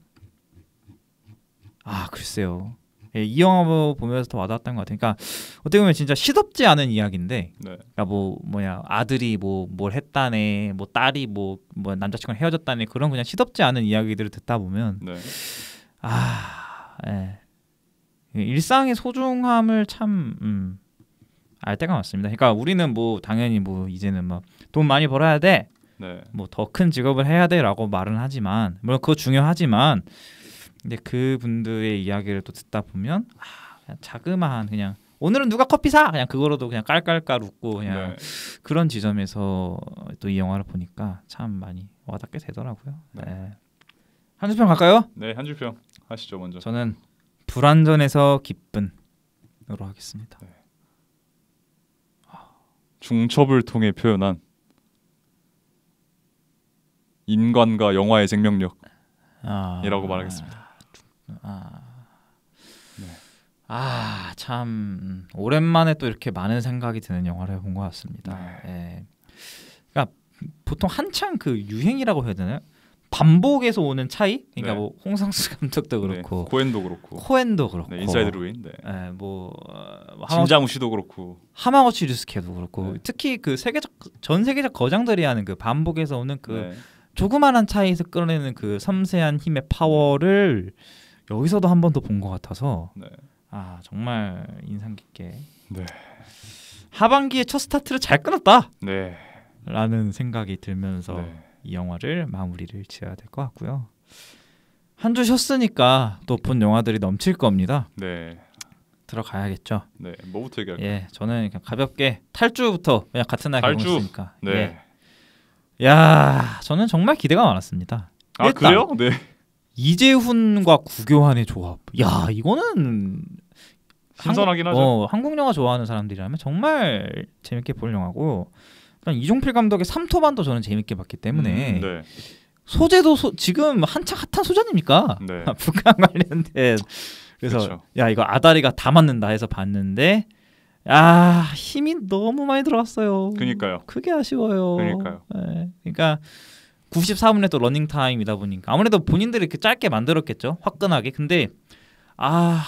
아 글쎄요 예, 이 영화 보면서 더 와닿았던 것 같아요. 그러니까 어떻게 보면 진짜 시덥지 않은 이야기인데, 네. 그러니까 뭐 뭐냐 아들이 뭐 뭘 했다네, 뭐 딸이 뭐뭐 뭐 남자친구랑 헤어졌다네 그런 그냥 시덥지 않은 이야기들을 듣다 보면 네. 아 예. 일상의 소중함을 참 음, 알 때가 많습니다. 그러니까 우리는 뭐 당연히 뭐 이제는 뭐 돈 많이 벌어야 돼. 네. 뭐 더 큰 직업을 해야 돼라고 말은 하지만 물론 그거 중요하지만 근데 그 분들의 이야기를 또 듣다 보면 아, 그냥 자그마한 그냥 오늘은 누가 커피 사 그냥 그거로도 그냥 깔깔깔 웃고 그냥 네. 그런 지점에서 또 이 영화를 보니까 참 많이 와닿게 되더라고요. 네. 네. 한 줄평 갈까요? 네, 한 줄평 하시죠 먼저. 저는 불완전에서 기쁜으로 하겠습니다. 네. 중첩을 통해 표현한 인간과 영화의 생명력이라고 아, 말하겠습니다. 아, 네. 아, 오랜만에 또 이렇게 많은 생각이 드는 영화를 본 것 같습니다. 네. 예. 그러니까 보통 한창 그 유행이라고 해야 되나요? 반복에서 오는 차이? 그러니까 네. 뭐 홍상수 감독도 네, 그렇고 네. 코엔도 그렇고 코엔도 그렇고 네, 인사이드 루인 네. 네, 뭐, 어, 뭐 진자무 씨도 그렇고 하마고치 류스케도 그렇고 네. 특히 그 세계적 전 세계적 거장들이 하는 그 반복에서 오는 그 네. 조그마한 차이에서 끌어내는 그 섬세한 힘의 파워를 여기서도 한 번 더 본 것 같아서 네. 아 정말 인상 깊게 네. 하반기에 첫 스타트를 잘 끊었다 네. 라는 생각이 들면서 네. 이 영화를 마무리를 지어야 될 것 같고요 한 주 쉬었으니까 또 본 영화들이 넘칠 겁니다 네. 들어가야겠죠 네 뭐부터 얘기할까요? 예, 저는 그냥 가볍게 탈주부터 그냥 같은 날 개봉했으니까 네. 예. 야, 저는 정말 기대가 많았습니다. 아 일단, 그래요? 네. 이재훈과 구교환의 조합. 야, 이거는 신선하긴 한국, 하죠. 어, 한국 영화 좋아하는 사람들이라면 정말 재밌게 볼 영화고. 이종필 감독의 삼토반도 저는 재밌게 봤기 때문에 음, 네. 소재도 소, 지금 한창 핫한 소재입니까? 네. 북한 관련된 그래서 그쵸. 야 이거 아다리가 다 맞는다 해서 봤는데 아 힘이 너무 많이 들어왔어요 그니까요. 그게 아쉬워요. 그니까요. 네. 그러니까 94분의 또 러닝 타임이다 보니까 아무래도 본인들이 이렇게 짧게 만들었겠죠. 화끈하게. 근데 아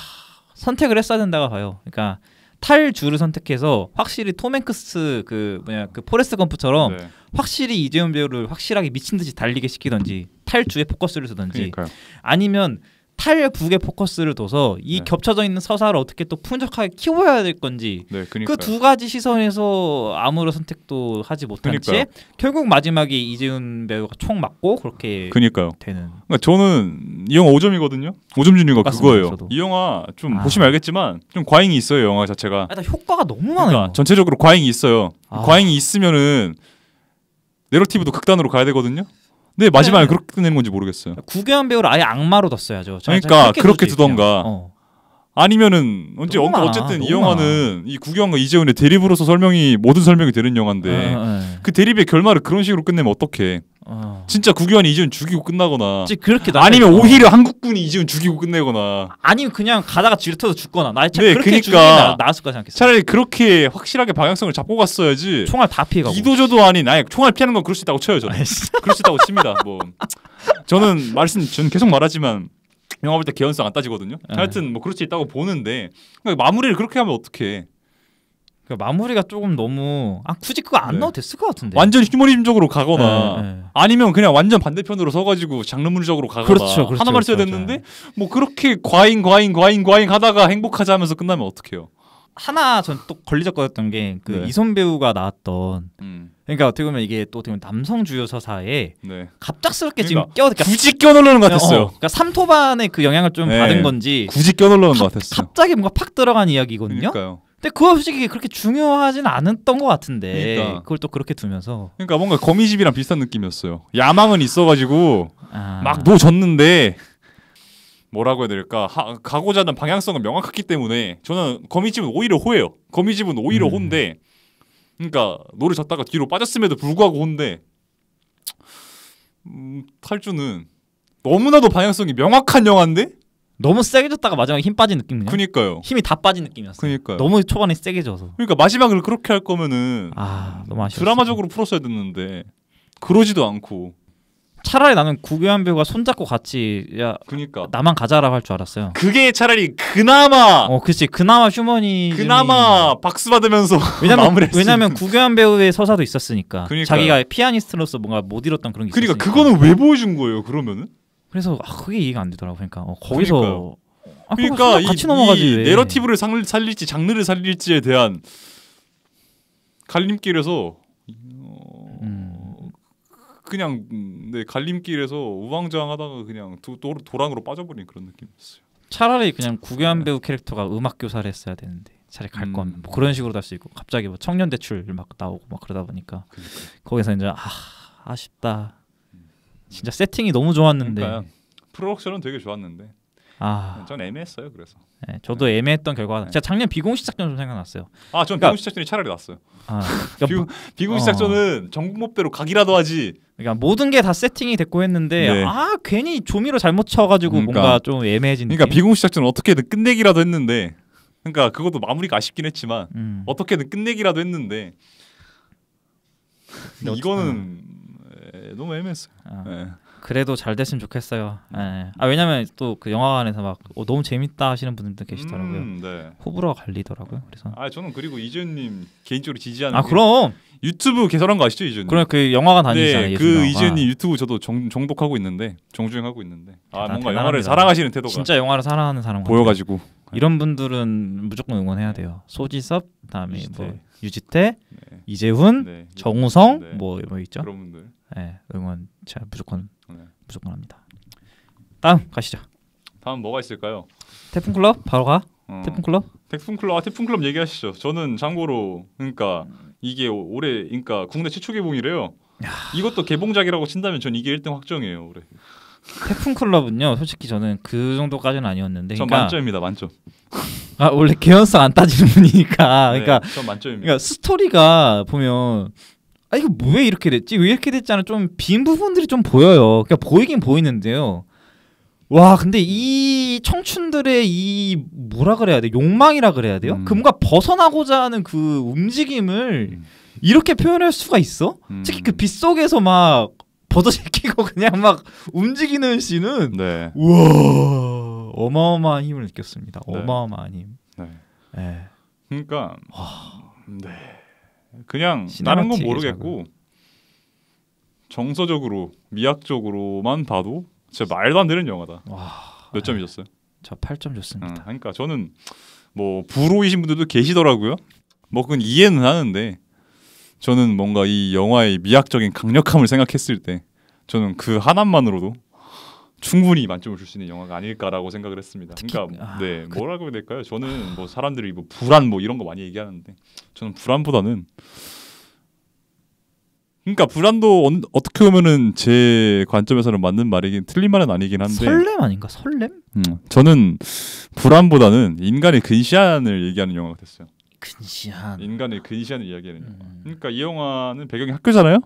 선택을 했어야 된다고 봐요. 그러니까 탈주를 선택해서 확실히 톰 행크스 그 뭐냐 그 포레스트 검프처럼 네. 확실히 이재훈 배우를 확실하게 미친 듯이 달리게 시키던지 탈주에 포커스를 두던지 아니면 탈북에 포커스를 둬서 이 네. 겹쳐져 있는 서사를 어떻게 또 풍족하게 키워야 될 건지 네, 그두 그 가지 시선에서 아무런 선택도 하지 못한 그니까요채 결국 마지막에 이재훈 배우가 총 맞고 그렇게 그니까요. 되는 그러니까 저는 이 영화 5점이거든요. 5점 주는 거 그거예요. 저도. 이 영화 좀 아. 보시면 알겠지만 좀 과잉이 있어요. 영화 자체가 일 아, 효과가 너무 많아요. 그러니까 전체적으로 과잉이 있어요. 아. 과잉이 있으면은 내러티브도 극단으로 가야 되거든요. 근데 네, 마지막에 네. 그렇게 끝내는 건지 모르겠어요. 구교환 배우를 아예 악마로 뒀어야죠. 그러니까 그렇게 두던가. 어. 아니면은 언제 엄마, 어쨌든 이 영화는 이 구경과 이재훈의 대립으로서 설명이 모든 설명이 되는 영화인데 아, 그 대립의 결말을 그런 식으로 끝내면 어떡해? 어. 진짜 국위원 이지훈 죽이고 끝나거나 그렇게 아니면 오히려 한국군이 이지훈 죽이고 끝내거나 아니면 그냥 가다가 질터서 죽거나 나 네, 그렇게 그러니까 나았을 거지 않겠어 차라리 그렇게 확실하게 방향성을 잡고 갔어야지 총알 다 피해가고 이도저도 아닌 아니 총알 피하는 건 그럴 수 있다고 쳐요 저는 그럴 수 있다고 칩니다 뭐 저는 말씀 저 계속 말하지만 영화 볼 때 개연성 안 따지거든요. 네. 하여튼 뭐 그럴 수 있다고 보는데 그러니까 마무리를 그렇게 하면 어떡해. 그러니까 마무리가 조금 너무 아 굳이 그거 안 네. 넣어도 됐을 것 같은데 완전 휴머니즘적으로 가거나 네, 네. 아니면 그냥 완전 반대편으로 서가지고 장르물적으로 가거나 그렇죠, 그렇죠, 하나만 그렇죠, 됐는데 뭐 그렇게 과잉 과잉 과잉 과잉 하다가 행복하자 하면서 끝나면 어떡해요 하나 전 또 걸리적거렸던 게그 네. 이선 배우가 나왔던 음. 그러니까 어떻게 보면 이게 또 어떻게 보면 남성 주요 서사에 네. 갑작스럽게 그러니까 껴그러 그러니까 굳이 껴넣는것 같았어요. 어, 어. 그러니까 삼토반의 그 영향을 좀 네. 받은 건지 굳이 껴넣는것 같았어요. 갑자기 뭔가 팍 들어간 이야기거든요. 그러니까요. 근데 그거 솔직히 그렇게 중요하진 않았던 것 같은데 그러니까. 그걸 또 그렇게 두면서 그러니까 뭔가 거미집이랑 비슷한 느낌이었어요 야망은 있어가지고 아... 막 노졌는데 뭐라고 해야 될까 하, 가고자 하는 방향성은 명확했기 때문에 저는 거미집은 오히려 호예요 거미집은 오히려 음. 혼데 그러니까 노를 졌다가 뒤로 빠졌음에도 불구하고 혼데 음, 탈주는 너무나도 방향성이 명확한 영화인데 너무 세게 졌다가 마지막에 힘 빠진 느낌이네. 그니까요. 힘이 다 빠진 느낌이었어. 그니까요. 너무 초반에 세게 져서. 그러니까 마지막을 그렇게 할 거면은 아 너무 아쉬워. 드라마적으로 풀었어야 됐는데 그러지도 않고. 차라리 나는 구교환 배우가 손잡고 같이 야 그니까 나만 가자라 할줄 알았어요. 그게 차라리 그나마 어 그치 그나마 휴머니 그나마 박수 받으면서 왜냐면 왜냐면 구교환 배우의 서사도 있었으니까 그러니까요. 자기가 피아니스트로서 뭔가 못 잃었던 그런 게 그러니까 있었으니까. 그거는 왜 보여준 거예요 그러면은 그래서 아, 그게 이해가 안 되더라고. 그러니까 어, 거기서 아, 그러니까 이, 같이 넘어가지 이 내러티브를 상, 살릴지 장르를 살릴지에 대한 갈림길에서 어, 음. 그냥 네 갈림길에서 우왕좌왕하다가 그냥 도, 도, 도랑으로 빠져버린 그런 느낌이었어요. 차라리 그냥 구교한 네. 배우 캐릭터가 음악 교사를 했어야 되는데 차라리 갈 음. 거면 뭐 그런 식으로 할수 있고 갑자기 뭐 청년 대출 막 나오고 막 그러다 보니까 그러니까. 거기서 이제 아 아쉽다 진짜 세팅이 너무 좋았는데 그러니까 프로덕션은 되게 좋았는데 아. 전 애매했어요. 그래서. 네, 저도 네. 애매했던 결과가. 네. 제가 작년 비공식 작전 좀 생각났어요. 아, 전 그러니까, 비공식 작전이 차라리 났어요. 아, 그러니까, 비, 뭐, 공식 어. 작전은 전국목대로 각이라도 하지. 그러니까 모든 게 다 세팅이 됐고 했는데 네. 아 괜히 조미료 잘못 쳐가지고 그러니까, 뭔가 좀 애매해진. 그러니까 비공식 작전 어떻게든 끝내기라도 했는데, 그러니까 그것도 마무리가 아쉽긴 했지만 음. 어떻게든 끝내기라도 했는데 이거는 음. 너무 애매했어 아, 네. 그래도 잘 됐으면 좋겠어요. 네. 아 왜냐면 또 그 영화관에서 막 어, 너무 재밌다 하시는 분들도 계시더라고요. 음, 네. 호불호가 갈리더라고요. 그래서 아 저는 그리고 이재님 개인적으로 지지하는 아 그럼 유튜브 개설한 거 아시죠 이재님 그럼 그 영화관 네, 다니시잖아요. 네, 그 그이재님 아. 유튜브 저도 정, 정독하고 있는데 정주행하고 있는데 아 대단, 아, 뭔가 영화를 사랑하시는 태도가 진짜 영화를 사랑하는 사람 보여가지고 이런 분들은 무조건 응원해야 돼요. 소지섭 다음에 유지태. 뭐 유지태, 네. 이재훈, 네. 정우성 뭐, 뭐 있죠. 그런 분들. 네, 응원 잘 무조건 네. 무조건 합니다. 다음 가시죠. 다음 뭐가 있을까요? 태풍 클럽 바로 가. 어. 태풍 클럽? 태풍 클럽 아 태풍 클럽 얘기하시죠. 저는 참고로 그러니까 이게 올해 그러니까 국내 최초 개봉이래요. 야. 이것도 개봉작이라고 친다면 전 이게 1등 확정이에요 올해. 태풍 클럽은요 솔직히 저는 그 정도까지는 아니었는데 전 그러니까 만점입니다 만점 아 원래 개연성 안 따지는 분이니까 네, 그러니까 네, 전 만점입니다 그러니까 스토리가 보면 아 이거 왜 이렇게 됐지? 왜 이렇게 됐지는 좀빈 부분들이 좀 보여요. 그러 그러니까 보이긴 보이는데요. 와 근데 이 청춘들의 이 뭐라 그래야 돼 욕망이라 그래야 돼요 음. 그 뭔가 벗어나고자 하는 그 움직임을 음. 이렇게 표현할 수가 있어 음. 특히 그 빗속에서 막 벗어제끼고 그냥 막 움직이는 씬은 네. 우와 어마어마한 힘을 느꼈습니다 네. 어마어마한 힘 네. 네. 그러니까 와. 음, 네 그냥 다른 건 모르겠고 정서적으로 미학적으로만 봐도 진짜 말도 안 되는 영화다. 와, 몇 점이셨어요? 저 8점 줬습니다. 응, 어, 그러니까 저는 뭐불호이신 분들도 계시더라고요. 뭐 그건 이해는 하는데 저는 뭔가 이 영화의 미학적인 강력함을 생각했을 때 저는 그 하나만으로도 충분히 만점을 줄 수 있는 영화가 아닐까라고 생각을 했습니다. 특히, 그러니까 아, 네 그, 뭐라고 해야 될까요? 저는 뭐 사람들이 뭐 불안 뭐 이런 거 많이 얘기하는데 저는 불안보다는 그러니까 불안도 어, 어떻게 보면은 제 관점에서는 맞는 말이긴 틀린 말은 아니긴 한데 설렘 아닌가 설렘? 음, 저는 불안보다는 인간의 근시안을 얘기하는 영화가 됐어요. 근시안 인간의 근시안을 이야기하는 음. 영화. 그러니까 이 영화는 배경이 학교잖아요.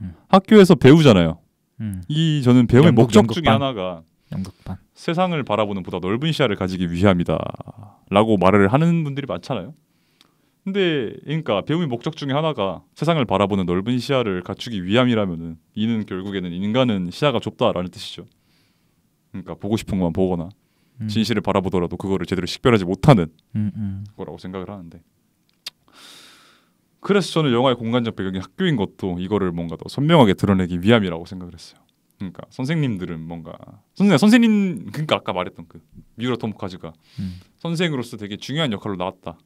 음. 학교에서 배우잖아요. 음. 이 저는 배움의 연극, 목적 중에 하나가 연극반. 세상을 바라보는 보다 넓은 시야를 가지기 위함이다라고 말을 하는 분들이 많잖아요. 근데 그러니까 배움의 목적 중에 하나가 세상을 바라보는 넓은 시야를 갖추기 위함이라면은 이는 결국에는 인간은 시야가 좁다라는 뜻이죠. 그러니까 보고 싶은 것만 보거나 음. 진실을 바라보더라도 그거를 제대로 식별하지 못하는 음, 음. 거라고 생각을 하는데 그래서 저는 영화의 공간적 배경이 학교인 것도 이거를 뭔가 더 선명하게 드러내기 위함이라고 생각을 했어요. 그러니까 선생님들은 뭔가 선생님 선생님 그러니까 아까 말했던 그 미우라 토모카즈가 음. 선생으로서 되게 중요한 역할로 나왔다는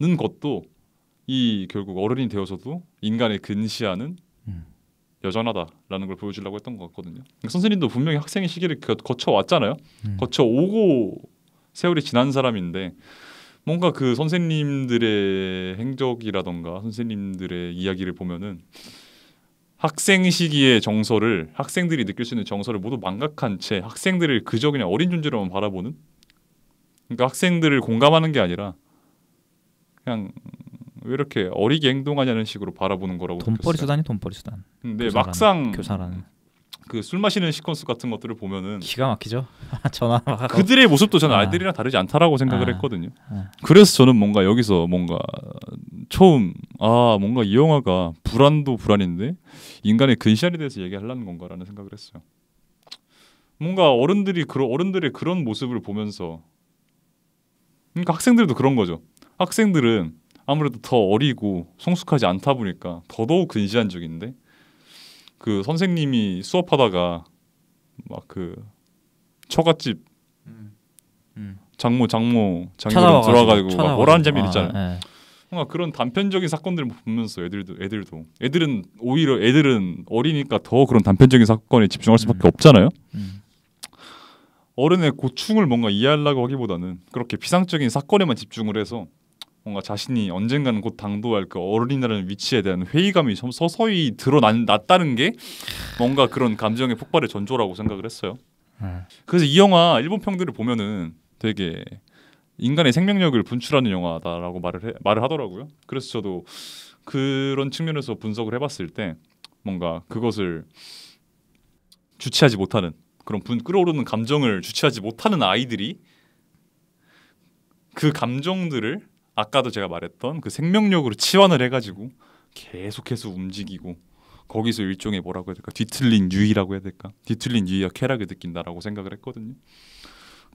네. 것도 이 결국 어른이 되어서도 인간의 근시하는 음. 여전하다라는 걸 보여주려고 했던 것 같거든요. 그러니까 선생님도 분명히 학생의 시기를 거쳐 왔잖아요. 음. 거쳐 오고 세월이 지난 사람인데 뭔가 그 선생님들의 행적이라던가 선생님들의 이야기를 보면은 학생 시기의 정서를 학생들이 느낄 수 있는 정서를 모두 망각한 채 학생들을 그저 그냥 어린 존재로만 바라보는 그러니까 학생들을 공감하는 게 아니라 그냥 왜 이렇게 어리게 행동하냐는 식으로 바라보는 거라고 돈벌이 수단이 돈벌이 수단 근데 교사라는, 막상 교사라는 그술 마시는 시퀀스 같은 것들을 보면은 기가 막히죠. 전화 그들의 모습도 저는 아. 아이들이랑 다르지 않다라고 생각을 아. 했거든요. 아. 그래서 저는 뭔가 여기서 뭔가 처음 아 뭔가 이 영화가 불안도 불안인데 인간의 근시안에 대해서 얘기하려는 건가라는 생각을 했어요. 뭔가 어른들이 그런 어른들의 그런 모습을 보면서 그러니까 학생들도 그런 거죠. 학생들은 아무래도 더 어리고 성숙하지 않다 보니까 더더욱 근시안적인데 그 선생님이 수업하다가 막 그 처갓집 음. 음. 장모 장모 장모 들어와가지고 막 뭐라는 재미 있잖아요. 뭔가 그런 단편적인 사건들을 보면서 애들도 애들도 애들은 오히려 애들은 어리니까 더 그런 단편적인 사건에 집중할 수밖에 음. 없잖아요. 음. 어른의 고충을 뭔가 이해하려고 하기보다는 그렇게 피상적인 사건에만 집중을 해서 뭔가 자신이 언젠가는 곧 당도할 그 어른이라는 위치에 대한 회의감이 좀 서서히 드러났다는 게 뭔가 그런 감정의 폭발의 전조라고 생각을 했어요. 네. 그래서 이 영화 일본 평들을 보면은 되게 인간의 생명력을 분출하는 영화다라고 말을 해, 말을 하더라고요. 그래서 저도 그런 측면에서 분석을 해봤을 때 뭔가 그것을 주체하지 못하는 그런 분 끌어오르는 감정을 주체하지 못하는 아이들이 그 감정들을 아까도 제가 말했던 그 생명력으로 치환을 해가지고 계속해서 움직이고 거기서 일종의 뭐라고 해야 될까 뒤틀린 유의라고 해야 될까 뒤틀린 유의와 쾌락을 느낀다라고 생각을 했거든요.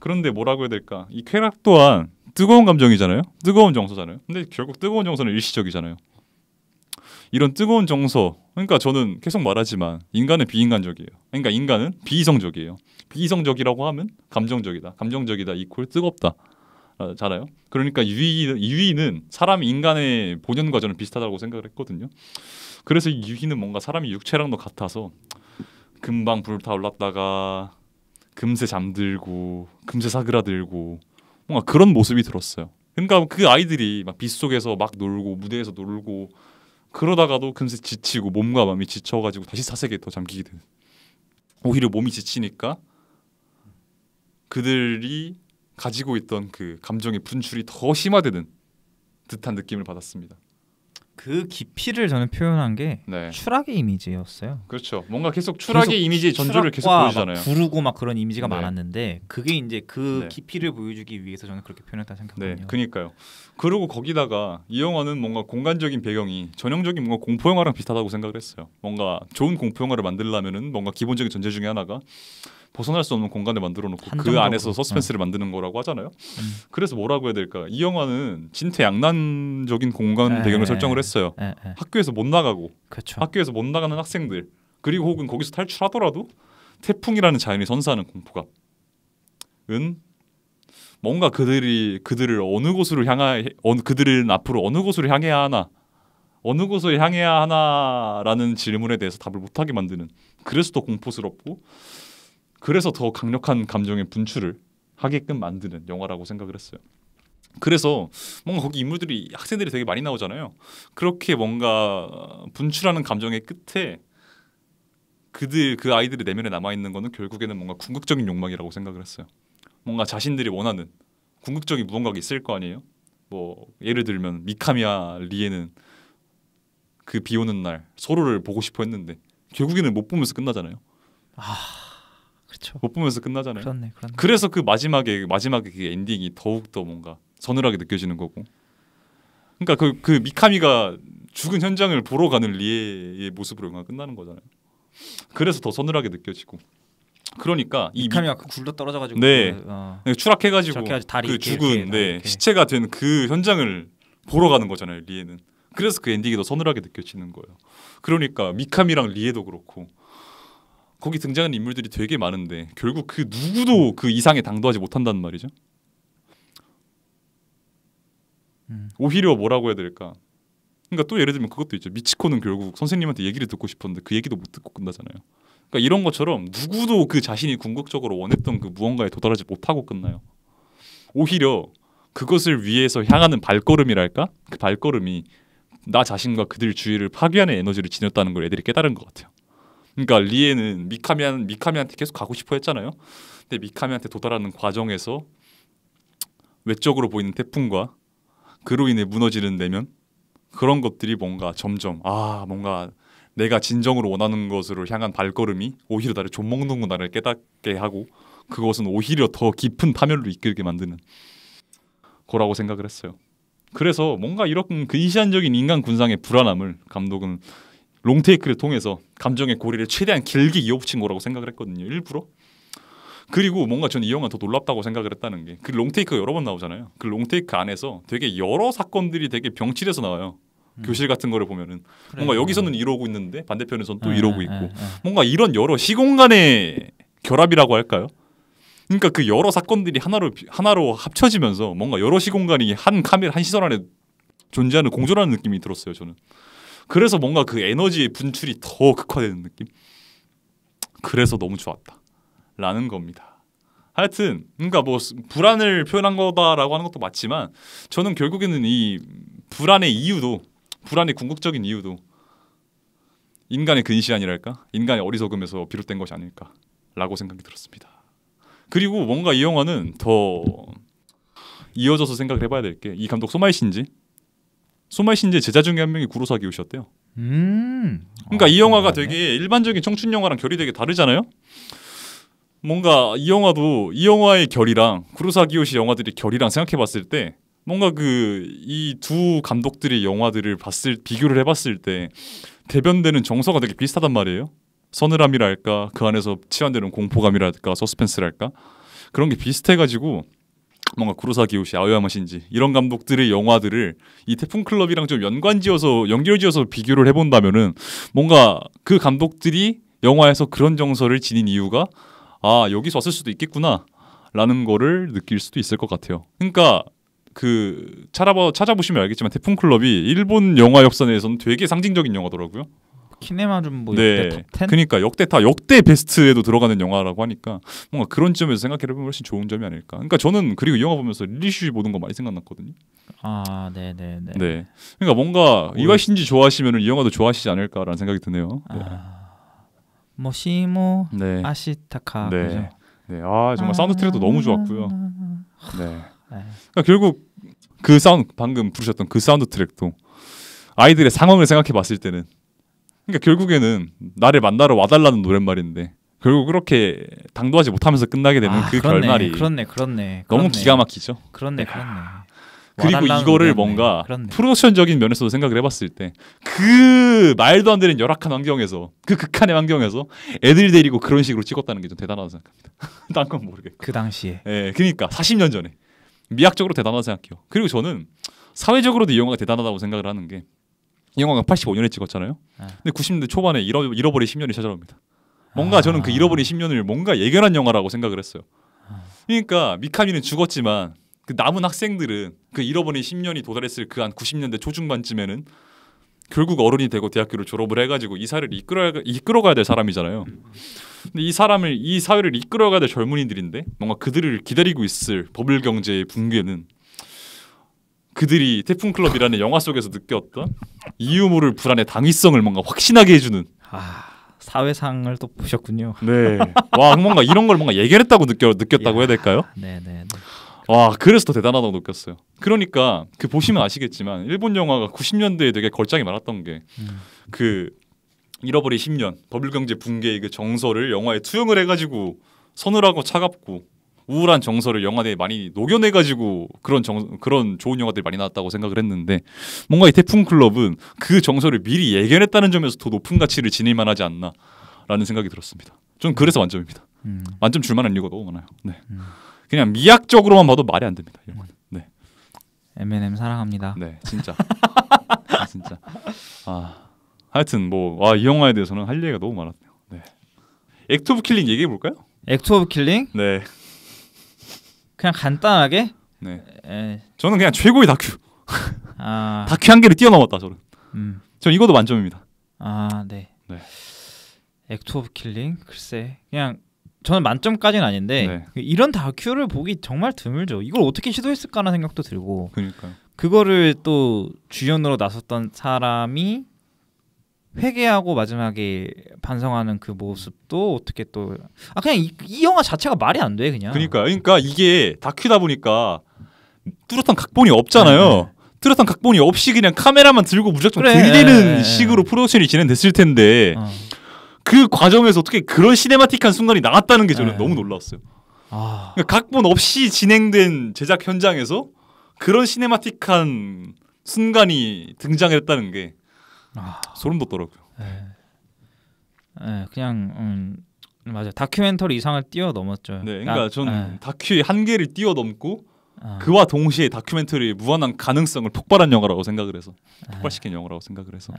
그런데 뭐라고 해야 될까 이 쾌락 또한 뜨거운 감정이잖아요. 뜨거운 정서잖아요. 근데 결국 뜨거운 정서는 일시적이잖아요. 이런 뜨거운 정서 그러니까 저는 계속 말하지만 인간은 비인간적이에요. 그러니까 인간은 비이성적이에요. 비이성적이라고 하면 감정적이다. 감정적이다 이퀄 뜨겁다. 잖아요. 어, 그러니까 유의, 유의는 사람 인간의 본연 과정을 비슷하다고 생각을 했거든요. 그래서 유희는 뭔가 사람이 육체랑도 같아서 금방 불타올랐다가 금세 잠들고 금세 사그라들고 뭔가 그런 모습이 들었어요. 그러니까 그 아이들이 막빛속에서막 놀고 무대에서 놀고 그러다가도 금세 지치고 몸과 마음이 지쳐가지고 다시 사색에 더 잠기게 되는 오히려 몸이 지치니까 그들이 가지고 있던 그 감정의 분출이 더 심화되는 듯한 느낌을 받았습니다. 그 깊이를 저는 표현한 게 네. 추락의 이미지였어요. 그렇죠. 뭔가 계속 추락의 계속 이미지 전조를 계속 보여잖아요 부르고 막 그런 이미지가 네. 많았는데 그게 이제 그 네. 깊이를 보여주기 위해서 저는 그렇게 표현했다 생각해요. 네, 그니까요. 그리고 거기다가 이 영화는 뭔가 공간적인 배경이 전형적인 뭔가 공포 영화랑 비슷하다고 생각을 했어요. 뭔가 좋은 공포 영화를 만들려면은 뭔가 기본적인 전제 중에 하나가 벗어날 수 없는 공간을 만들어 놓고 그 안에서 서스펜스를 네. 만드는 거라고 하잖아요. 음. 그래서 뭐라고 해야 될까? 이 영화는 진퇴양난적인 공간 에, 네. 배경을 에, 설정을 했어요. 에, 네, 네. 학교에서 못 나가고 그쵸. 그렇죠. 학교에서 못 나가는 학생들 그리고 혹은 거기서 탈출하더라도 태풍이라는 자연이 선사하는 공포가은 뭔가 그들이 그들을 어느 곳으로 향해 어, 그들을 앞으로 어느 곳으로 향해야 하나 어느 곳을 향해야 하나라는 질문에 대해서 답을 못하게 만드는 그래서 더 공포스럽고 그래서 더 강력한 감정의 분출을 하게끔 만드는 영화라고 생각을 했어요. 그래서 뭔가 거기 인물들이 학생들이 되게 많이 나오잖아요. 그렇게 뭔가 분출하는 감정의 끝에 그들 그 아이들의 내면에 남아 있는 거는 결국에는 뭔가 궁극적인 욕망이라고 생각을 했어요. 뭔가 자신들이 원하는 궁극적인 무언가가 있을 거 아니에요. 뭐 예를 들면 미카미와 리에는 그 비오는 날 서로를 보고 싶어 했는데 결국에는 못 보면서 끝나잖아요. 아... 그렇죠. 못 보면서 끝나잖아요. 그렇네, 그렇네. 그래서 그 마지막에 마지막에 그 엔딩이 더욱 더 뭔가 서늘하게 느껴지는 거고. 그러니까 그, 그 미카미가 죽은 현장을 보러 가는 리에의 모습으로 영화 끝나는 거잖아요. 그래서 더 서늘하게 느껴지고. 그러니까 이 미카미가 그 굴러 떨어져가지고 네 그, 어. 네, 추락해가지고 그 죽은 네 이렇게. 시체가 된 그 현장을 보러 가는 거잖아요 리에는 그래서 그 엔딩이 더 서늘하게 느껴지는 거예요 그러니까 미카미랑 리에도 그렇고 거기 등장하는 인물들이 되게 많은데 결국 그 누구도 그 이상에 당도하지 못한다는 말이죠. 음. 오히려 뭐라고 해야 될까? 그러니까 또 예를 들면 그것도 있죠. 미치코는 결국 선생님한테 얘기를 듣고 싶었는데 그 얘기도 못 듣고 끝나잖아요. 그러니까 이런 것처럼 누구도 그 자신이 궁극적으로 원했던 그 무언가에 도달하지 못하고 끝나요. 오히려 그것을 위해서 향하는 발걸음이랄까? 그 발걸음이 나 자신과 그들 주위를 파괴하는 에너지를 지녔다는 걸 애들이 깨달은 것 같아요. 그러니까 리에는 미카미한 미카미한테 계속 가고 싶어 했잖아요. 근데 미카미한테 도달하는 과정에서 외적으로 보이는 태풍과 그로 인해 무너지는 내면 그런 것들이 뭔가 점점 아 뭔가 내가 진정으로 원하는 것으로 향한 발걸음이 오히려 나를 좀먹는구나를 깨닫게 하고 그것은 오히려 더 깊은 파멸로 이끌게 만드는 거라고 생각을 했어요. 그래서 뭔가 이런 근시안적인 그 인간 군상의 불안함을 감독은 롱테이크를 통해서 감정의 고리를 최대한 길게 이어붙인 거라고 생각을 했거든요. 일부러. 그리고 뭔가 저는 이 영화 더 놀랍다고 생각을 했다는 게 그 롱테이크가 여러 번 나오잖아요. 그 롱테이크 안에서 되게 여러 사건들이 되게 병칠해서 나와요. 음. 교실 같은 거를 보면은 그래, 뭔가 여기서는 어. 이러고 있는데 반대편에서는 또 아, 이러고 예, 있고 아, 뭔가 이런 여러 시공간의 결합이라고 할까요? 그러니까 그 여러 사건들이 하나로 하나로 합쳐지면서 뭔가 여러 시공간이 한 카메라 한 시선 안에 존재하는 공존하는 느낌이 들었어요 저는. 그래서 뭔가 그 에너지 의 분출이 더 극화되는 느낌. 그래서 너무 좋았다라는 겁니다. 하여튼 그러니까 뭐 불안을 표현한 거다라고 하는 것도 맞지만 저는 결국에는 이 불안의 이유도 불안의 궁극적인 이유도 인간의 근시안이랄까 인간의 어리석음에서 비롯된 것이 아닐까라고 생각이 들었습니다. 그리고 뭔가 이 영화는 더 이어져서 생각을 해봐야 될 게 이 감독 소마이 신지 소마이 신제 제자 중에 한 명이 구로사기 오셨대요. 음. 그러니까 아, 이 영화가 되게 일반적인 청춘 영화랑 결이 되게 다르잖아요. 뭔가 이 영화도 이 영화의 결이랑 구로사기요시 영화들의 결이랑 생각해봤을 때 뭔가 그 이 두 감독들의 영화들을 봤을 비교를 해봤을 때 대변되는 정서가 되게 비슷하단 말이에요. 서늘함이랄까 그 안에서 치환되는 공포감이랄까 서스펜스랄까 그런 게 비슷해가지고 뭔가 구로사기우시 아오야마신지 이런 감독들의 영화들을 이 태풍 클럽이랑 좀 연관지어서 연결지어서 비교를 해본다면은 뭔가 그 감독들이 영화에서 그런 정서를 지닌 이유가 아 여기서 왔을 수도 있겠구나라는 거를 느낄 수도 있을 것 같아요. 그러니까 그찾아봐 찾아보시면 알겠지만 태풍 클럽이 일본 영화 역사 내에서는 되게 상징적인 영화더라고요. 키네마 좀보 뭐 네. 역대 탑 10? 그러니까 역대 다 역대 베스트에도 들어가는 영화라고 하니까 뭔가 그런 점에서 생각해보면 훨씬 좋은 점이 아닐까. 그러니까 저는 그리고 이 영화 보면서 릴리슈 보는 거 많이 생각났거든요. 아, 네, 네, 네. 네. 그러니까 뭔가 오. 이와 신지 좋아하시면 이 영화도 좋아하시지 않을까라는 생각이 드네요. 아, 네. 모시모 네. 아시타카 네. 그죠? 네, 아 정말 아, 사운드 트랙도 너무 좋았고요. 네. 아, 네. 그러니까 결국 그 사운드 방금 부르셨던 그 사운드 트랙도 아이들의 상황을 생각해 봤을 때는 그러니까 결국에는 나를 만나러 와달라는 노랫말인데 결국 그렇게 당도하지 못하면서 끝나게 되는 아, 그 그렇네, 결말이 그렇네, 그렇네, 그렇네 너무 기가 막히죠. 그렇네, 네. 그렇네. 그리고 이거를 뭔가 그렇네. 프로덕션적인 면에서도 생각을 해봤을 때 그 말도 안 되는 열악한 환경에서 그 극한의 환경에서 애들 데리고 그런 식으로 찍었다는 게 좀 대단하다고 생각합니다. 딴건 모르겠고 그 당시에 예, 그러니까 40년 전에 미학적으로 대단하다 생각해요. 그리고 저는 사회적으로도 이 영화가 대단하다고 생각을 하는 게이 영화가 85년에 찍었잖아요. 네. 근데 90년대 초반에 잃어, 잃어버린 10년이 찾아옵니다. 뭔가 아. 저는 그 잃어버린 10년을 뭔가 예견한 영화라고 생각을 했어요. 아. 그러니까 미카미는 죽었지만 그 남은 학생들은 그 잃어버린 10년이 도달했을 그 한 90년대 초중반쯤에는 결국 어른이 되고 대학교를 졸업을 해가지고 이 사회를 이끌어 이끌어가야 될 사람이잖아요. 근데 이 사람을 이 사회를 이끌어가야 될 젊은이들인데 뭔가 그들을 기다리고 있을 버블 경제의 붕괴는 그들이 태풍 클럽이라는 영화 속에서 느꼈던 이유 모를 불안의 당위성을 뭔가 확신하게 해주는. 아 사회상을 또 보셨군요. 네. 와 뭔가 이런 걸 뭔가 예견했다고 느껴 느꼈다고 야, 해야 될까요? 네네. 네, 네. 와 그래서 더 대단하다고 느꼈어요. 그러니까 그 보시면 아시겠지만 일본 영화가 90년대에 되게 걸작이 많았던 게그 음. 그 잃어버린 10년 버블 경제 붕괴의 그 정서를 영화에 투영을 해가지고 서늘하고 차갑고 우울한 정서를 영화에 많이 녹여내가지고 그런 정 그런 좋은 영화들이 많이 나왔다고 생각을 했는데 뭔가 이 태풍 클럽은 그 정서를 미리 예견했다는 점에서 더 높은 가치를 지닐만 하지 않나라는 생각이 들었습니다. 좀 그래서 만점입니다. 음. 만점 줄만한 이유가 너무 많아요. 네. 음. 그냥 미학적으로만 봐도 말이 안 됩니다. 이런 거는. 네. M&M 사랑합니다. 네, 진짜. 아, 진짜. 아, 하여튼 뭐 아 이 영화에 대해서는 할 얘기가 너무 많았네요. 네. 액트 오브 킬링 얘기해 볼까요? 액트 오브 킬링? 네. 그냥 간단하게 네. 에... 저는 그냥 최고의 다큐. 아... 다큐 한 개를 뛰어넘었다 저는. 음. 전 이것도 만점입니다. 아 네. 네. 액트 오브 킬링 글쎄 그냥 저는 만점까지는 아닌데 네. 그 이런 다큐를 보기 정말 드물죠. 이걸 어떻게 시도했을까라는 생각도 들고. 그러니까. 그거를 또 주연으로 나섰던 사람이 회개하고 마지막에 반성하는 그 모습도 어떻게 또 아 그냥 이, 이 영화 자체가 말이 안 돼 그냥. 그러니까 그러니까 이게 다큐다 보니까 뚜렷한 각본이 없잖아요. 네, 네. 뚜렷한 각본이 없이 그냥 카메라만 들고 무작정 그래. 들이대는 네. 식으로 프로덕션이 진행됐을 텐데 어. 그 과정에서 어떻게 그런 시네마틱한 순간이 나왔다는 게 저는 네. 너무 놀랐어요. 아... 그러니까 각본 없이 진행된 제작 현장에서 그런 시네마틱한 순간이 등장했다는 게 아. 소름 돋더라고요. 네. 네 그냥 음, 맞아 다큐멘터리 이상을 뛰어넘었죠. 네, 그러니까 저는 예. 다큐의 한계를 뛰어넘고 아. 그와 동시에 다큐멘터리 무한한 가능성을 폭발한 영화라고 생각을 해서 폭발시킨 영화라고 생각을 해서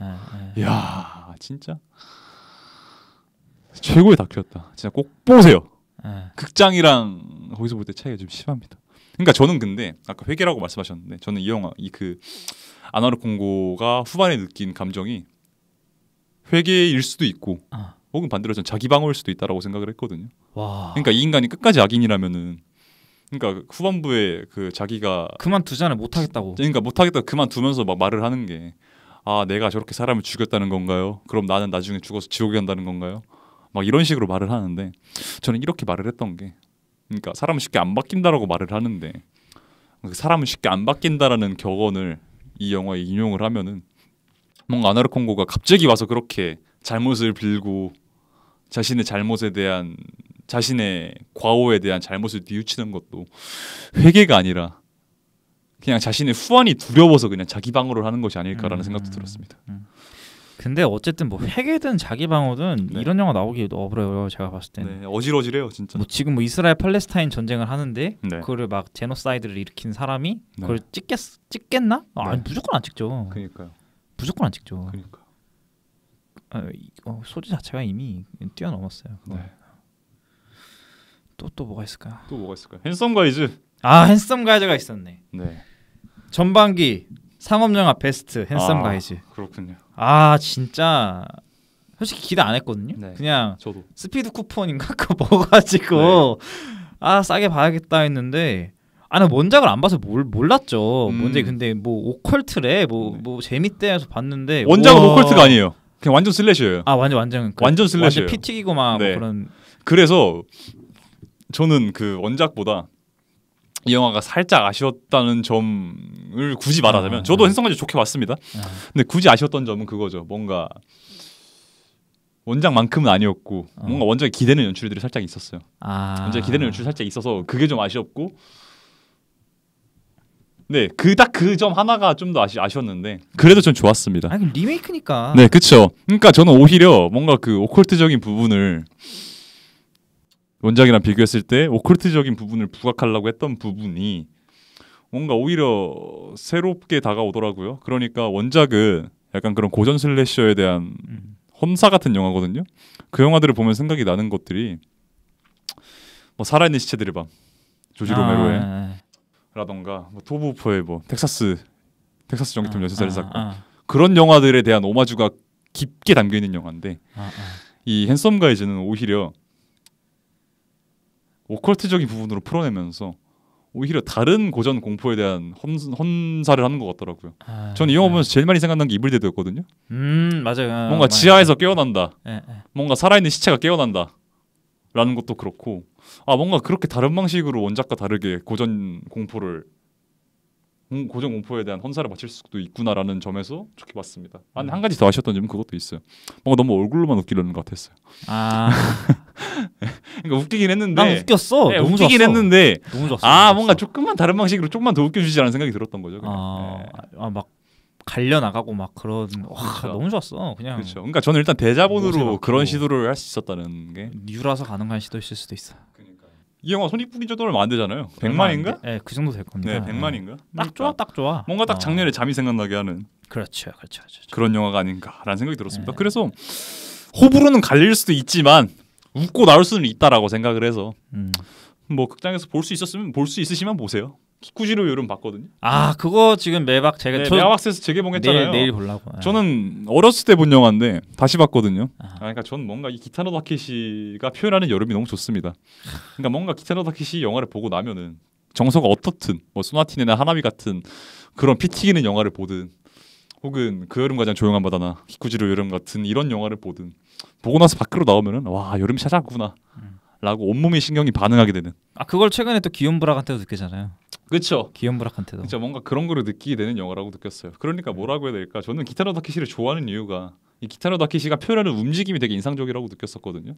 이야 진짜 최고의 다큐였다. 진짜 꼭 보세요. 극장이랑 거기서 볼 때 차이가 좀 심합니다. 그러니까 저는 근데 아까 회계라고 말씀하셨는데 저는 이 영화 이그 아나르 콩고가 후반에 느낀 감정이 회개일 수도 있고 아. 혹은 반대로 전 자기 방어일 수도 있다라고 생각을 했거든요. 와. 그러니까 이 인간이 끝까지 악인이라면은 그러니까 후반부에 그 자기가 그만두잖아요. 못하겠다고. 그러니까 못하겠다 그만두면서 막 말을 하는 게 아 내가 저렇게 사람을 죽였다는 건가요? 그럼 나는 나중에 죽어서 지옥에 간다는 건가요? 막 이런 식으로 말을 하는데 저는 이렇게 말을 했던 게 그러니까 사람은 쉽게 안 바뀐다라고 말을 하는데 그 사람은 쉽게 안 바뀐다라는 격언을 이 영화에 인용을 하면은 뭔가 아나르콘고가 갑자기 와서 그렇게 잘못을 빌고 자신의 잘못에 대한 자신의 과오에 대한 잘못을 뉘우치는 것도 회개가 아니라 그냥 자신의 후환이 두려워서 그냥 자기 방어를 하는 것이 아닐까라는 음, 생각도 음, 들었습니다. 음. 근데 어쨌든 뭐 회계든 자기 방어든 네. 이런 영화 나오기 어려워요 제가 봤을 때는 네, 어질어질해요 진짜 뭐 지금 뭐 이스라엘 팔레스타인 전쟁을 하는데 네. 그거를 막 제노사이드를 일으킨 사람이 네. 그걸 찍겠 찍겠나? 아, 아니 네. 무조건 안 찍죠 그니까요 무조건 안 찍죠 그니까 아, 어, 소재 자체가 이미 뛰어넘었어요 또또 네. 또 뭐가 있을까요? 또 뭐가 있을까요? 핸섬 가이즈 아 핸섬 가이즈가 있었네 네 전반기 상업영화 베스트 핸섬 아, 가이즈. 그렇군요. 아 진짜 솔직히 기대 안 했거든요. 네, 그냥 저도. 스피드 쿠폰인가 그 먹어가지고 네. 아 싸게 봐야겠다 했는데 아나 원작을 안 봐서 몰, 몰랐죠. 음. 뭔데 근데 뭐 오컬트래 뭐뭐 네. 뭐 재밌대 해서 봤는데 원작은 우와. 오컬트가 아니에요. 그냥 완전 슬래셔예요. 아 완전 완전 그, 완전 슬래셔. 완전 피 튀기고 막뭐 네. 그런. 그래서 저는 그 원작보다 이 영화가 살짝 아쉬웠다는 점을 굳이 말하자면 아, 저도 헨성까지 아. 좋게 봤습니다. 아. 근데 굳이 아쉬웠던 점은 그거죠. 뭔가 원작만큼은 아니었고 어. 뭔가 원작에 기대는 연출들이 살짝 있었어요. 아. 원작에 기대는 연출 이 살짝 있어서 그게 좀 아쉬웠고 네, 그 딱 그 점 하나가 좀 더 아쉬, 아쉬웠는데 그래도 전 좋았습니다. 아니 리메이크니까. 네, 그쵸 그러니까 저는 오히려 뭔가 그 오컬트적인 부분을 원작이랑 비교했을 때 오컬트적인 부분을 부각하려고 했던 부분이 뭔가 오히려 새롭게 다가오더라고요. 그러니까 원작은 약간 그런 고전 슬래셔에 대한 음. 혼사 같은 영화거든요. 그 영화들을 보면 생각이 나는 것들이 뭐 살아있는 시체들의 밤 조지 아, 로메로의 네, 네. 라던가 뭐 토브 호퍼의 뭐 텍사스 텍사스 전기톱 아, 연쇄살인 아, 사건 아, 아, 그런 영화들에 대한 오마주가 깊게 담겨 있는 영화인데 이 핸섬 가이즈는 오히려 오컬트적인 부분으로 풀어내면서 오히려 다른 고전 공포에 대한 헌, 헌사를 하는 것 같더라고요. 아, 저는 이 영화 네. 보면서 제일 많이 생각난 게 이블데드였거든요. 음 맞아요. 아, 뭔가 맞아요. 지하에서 깨어난다. 에, 예, 에. 예. 뭔가 살아있는 시체가 깨어난다. 라는 것도 그렇고 아 뭔가 그렇게 다른 방식으로 원작과 다르게 고전 공포를 고전 공포에 대한 헌사를 바칠 수도 있구나라는 점에서 좋게 봤습니다. 음. 한, 가지 더아쉬던점 그것도 있어요. 뭔가 너무 얼굴로만 웃기려는 것 같았어요. 아 그러니까 웃기긴 했는데 난 웃겼어. 네, 너무 웃기긴 좋았어. 했는데 너무 좋았어. 아 너무 뭔가 조금만 다른 방식으로 조금만 더 웃겨주지라는 생각이 들었던 거죠. 아막 아, 네. 아 갈려 나가고 막 그런 와 그렇죠. 너무 좋았어 그냥 그렇죠. 그러니까 저는 일단 대자본으로 그런 어. 시도를 할 수 있었다는 게 뉴라서 가능한 시도였 수도 있어. 이 영화 손익분기점도 얼마 안잖아요 100만인가? 네, 예, 그 정도 될 겁니다. 네, 100만인가? 네. 예. 딱 좋아, 그러니까. 딱 좋아. 뭔가 딱 어. 작년에 어. 잠이 생각나게 하는 그렇죠, 그렇죠, 그렇죠. 그런 영화가 아닌가라는 생각이 들었습니다. 네. 그래서 호불호는 갈릴 수도 있지만 웃고 나올 수는 있다라고 생각을 해서 음. 뭐 극장에서 볼 수 있었으면 볼 수 있으시면 보세요. 키쿠지로 요름 봤거든요. 아 그거 지금 매박 제가 네, 매박스에서 재개봉했잖아요. 내일, 내일 보려고. 아. 저는 어렸을 때 본 영화인데 다시 봤거든요. 아. 아, 그러니까 전 뭔가 이 기타노 다케시가 표현하는 여름이 너무 좋습니다. 그러니까 뭔가 기타노 다케시 영화를 보고 나면은 정서가 어떻든 뭐 소나틴이나 하나미 같은 그런 피 튀기는 영화를 보든 혹은 그 여름 가장 조용한 바다나 히쿠지로 여름 같은 이런 영화를 보든 보고 나서 밖으로 나오면은 와 여름이 찾아왔구나 라고 온몸의 신경이 반응하게 되는 아 그걸 최근에 또 기욤브락한테도 느끼잖아요 그렇죠 기욤브락한테도 진짜 뭔가 그런 거를 느끼게 되는 영화라고 느꼈어요 그러니까 네. 뭐라고 해야 될까 저는 기타노 다키시를 좋아하는 이유가 이 기타노 다키시가 표현하는 움직임이 되게 인상적이라고 느꼈었거든요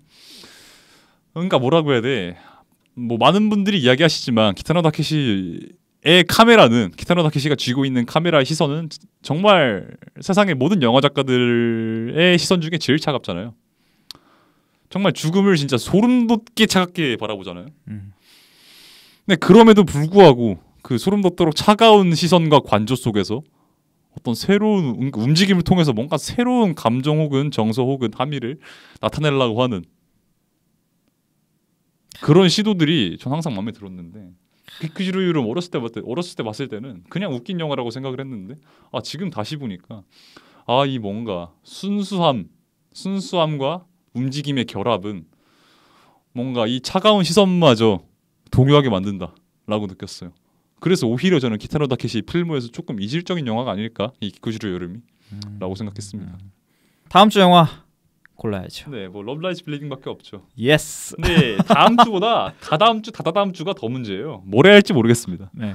그러니까 뭐라고 해야 돼뭐 많은 분들이 이야기하시지만 기타노 다키시 의 카메라는 키타노다키 씨가 쥐고 있는 카메라의 시선은 정말 세상의 모든 영화 작가들의 시선 중에 제일 차갑잖아요. 정말 죽음을 진짜 소름 돋게 차갑게 바라보잖아요. 음. 근데 그럼에도 불구하고 그 소름 돋도록 차가운 시선과 관조 속에서 어떤 새로운 움직임을 통해서 뭔가 새로운 감정 혹은 정서 혹은 함의를 나타내려고 하는 그런 시도들이 전 항상 마음에 들었는데 비크지로유를 어렸을 때 봤을 때 어렸을 때 봤을 때는 그냥 웃긴 영화라고 생각을 했는데 아 지금 다시 보니까 아 이 뭔가 순수함 순수함과 움직임의 결합은 뭔가 이 차가운 시선마저 동요하게 만든다라고 느꼈어요. 그래서 오히려 저는 기타노 다케시 필모에서 조금 이질적인 영화가 아닐까 이기크지로 여름이라고 음. 생각했습니다. 음. 다음 주 영화 골라야죠. 네, 뭐 러브라이즈 빌리딩밖에 없죠. 예스. 네, 다음 주보다 다다음 주, 다다다음 주가 더 문제예요. 뭘해 할지 모르겠습니다. 네.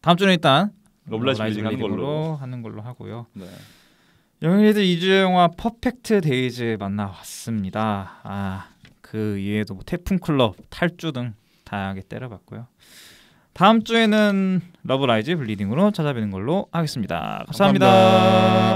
다음 주는 일단 러브라이즈 빌리딩 하는 걸로 하는 걸로 하고요. 네. 영일들 2주 영화 퍼펙트 데이즈 만나왔습니다. 아, 그 이외에도 뭐 태풍 클럽, 탈주 등 다양하게 때려봤고요. 다음 주에는 러브라이즈 빌리딩으로 찾아뵙는 걸로 하겠습니다 감사합니다. 감사합니다.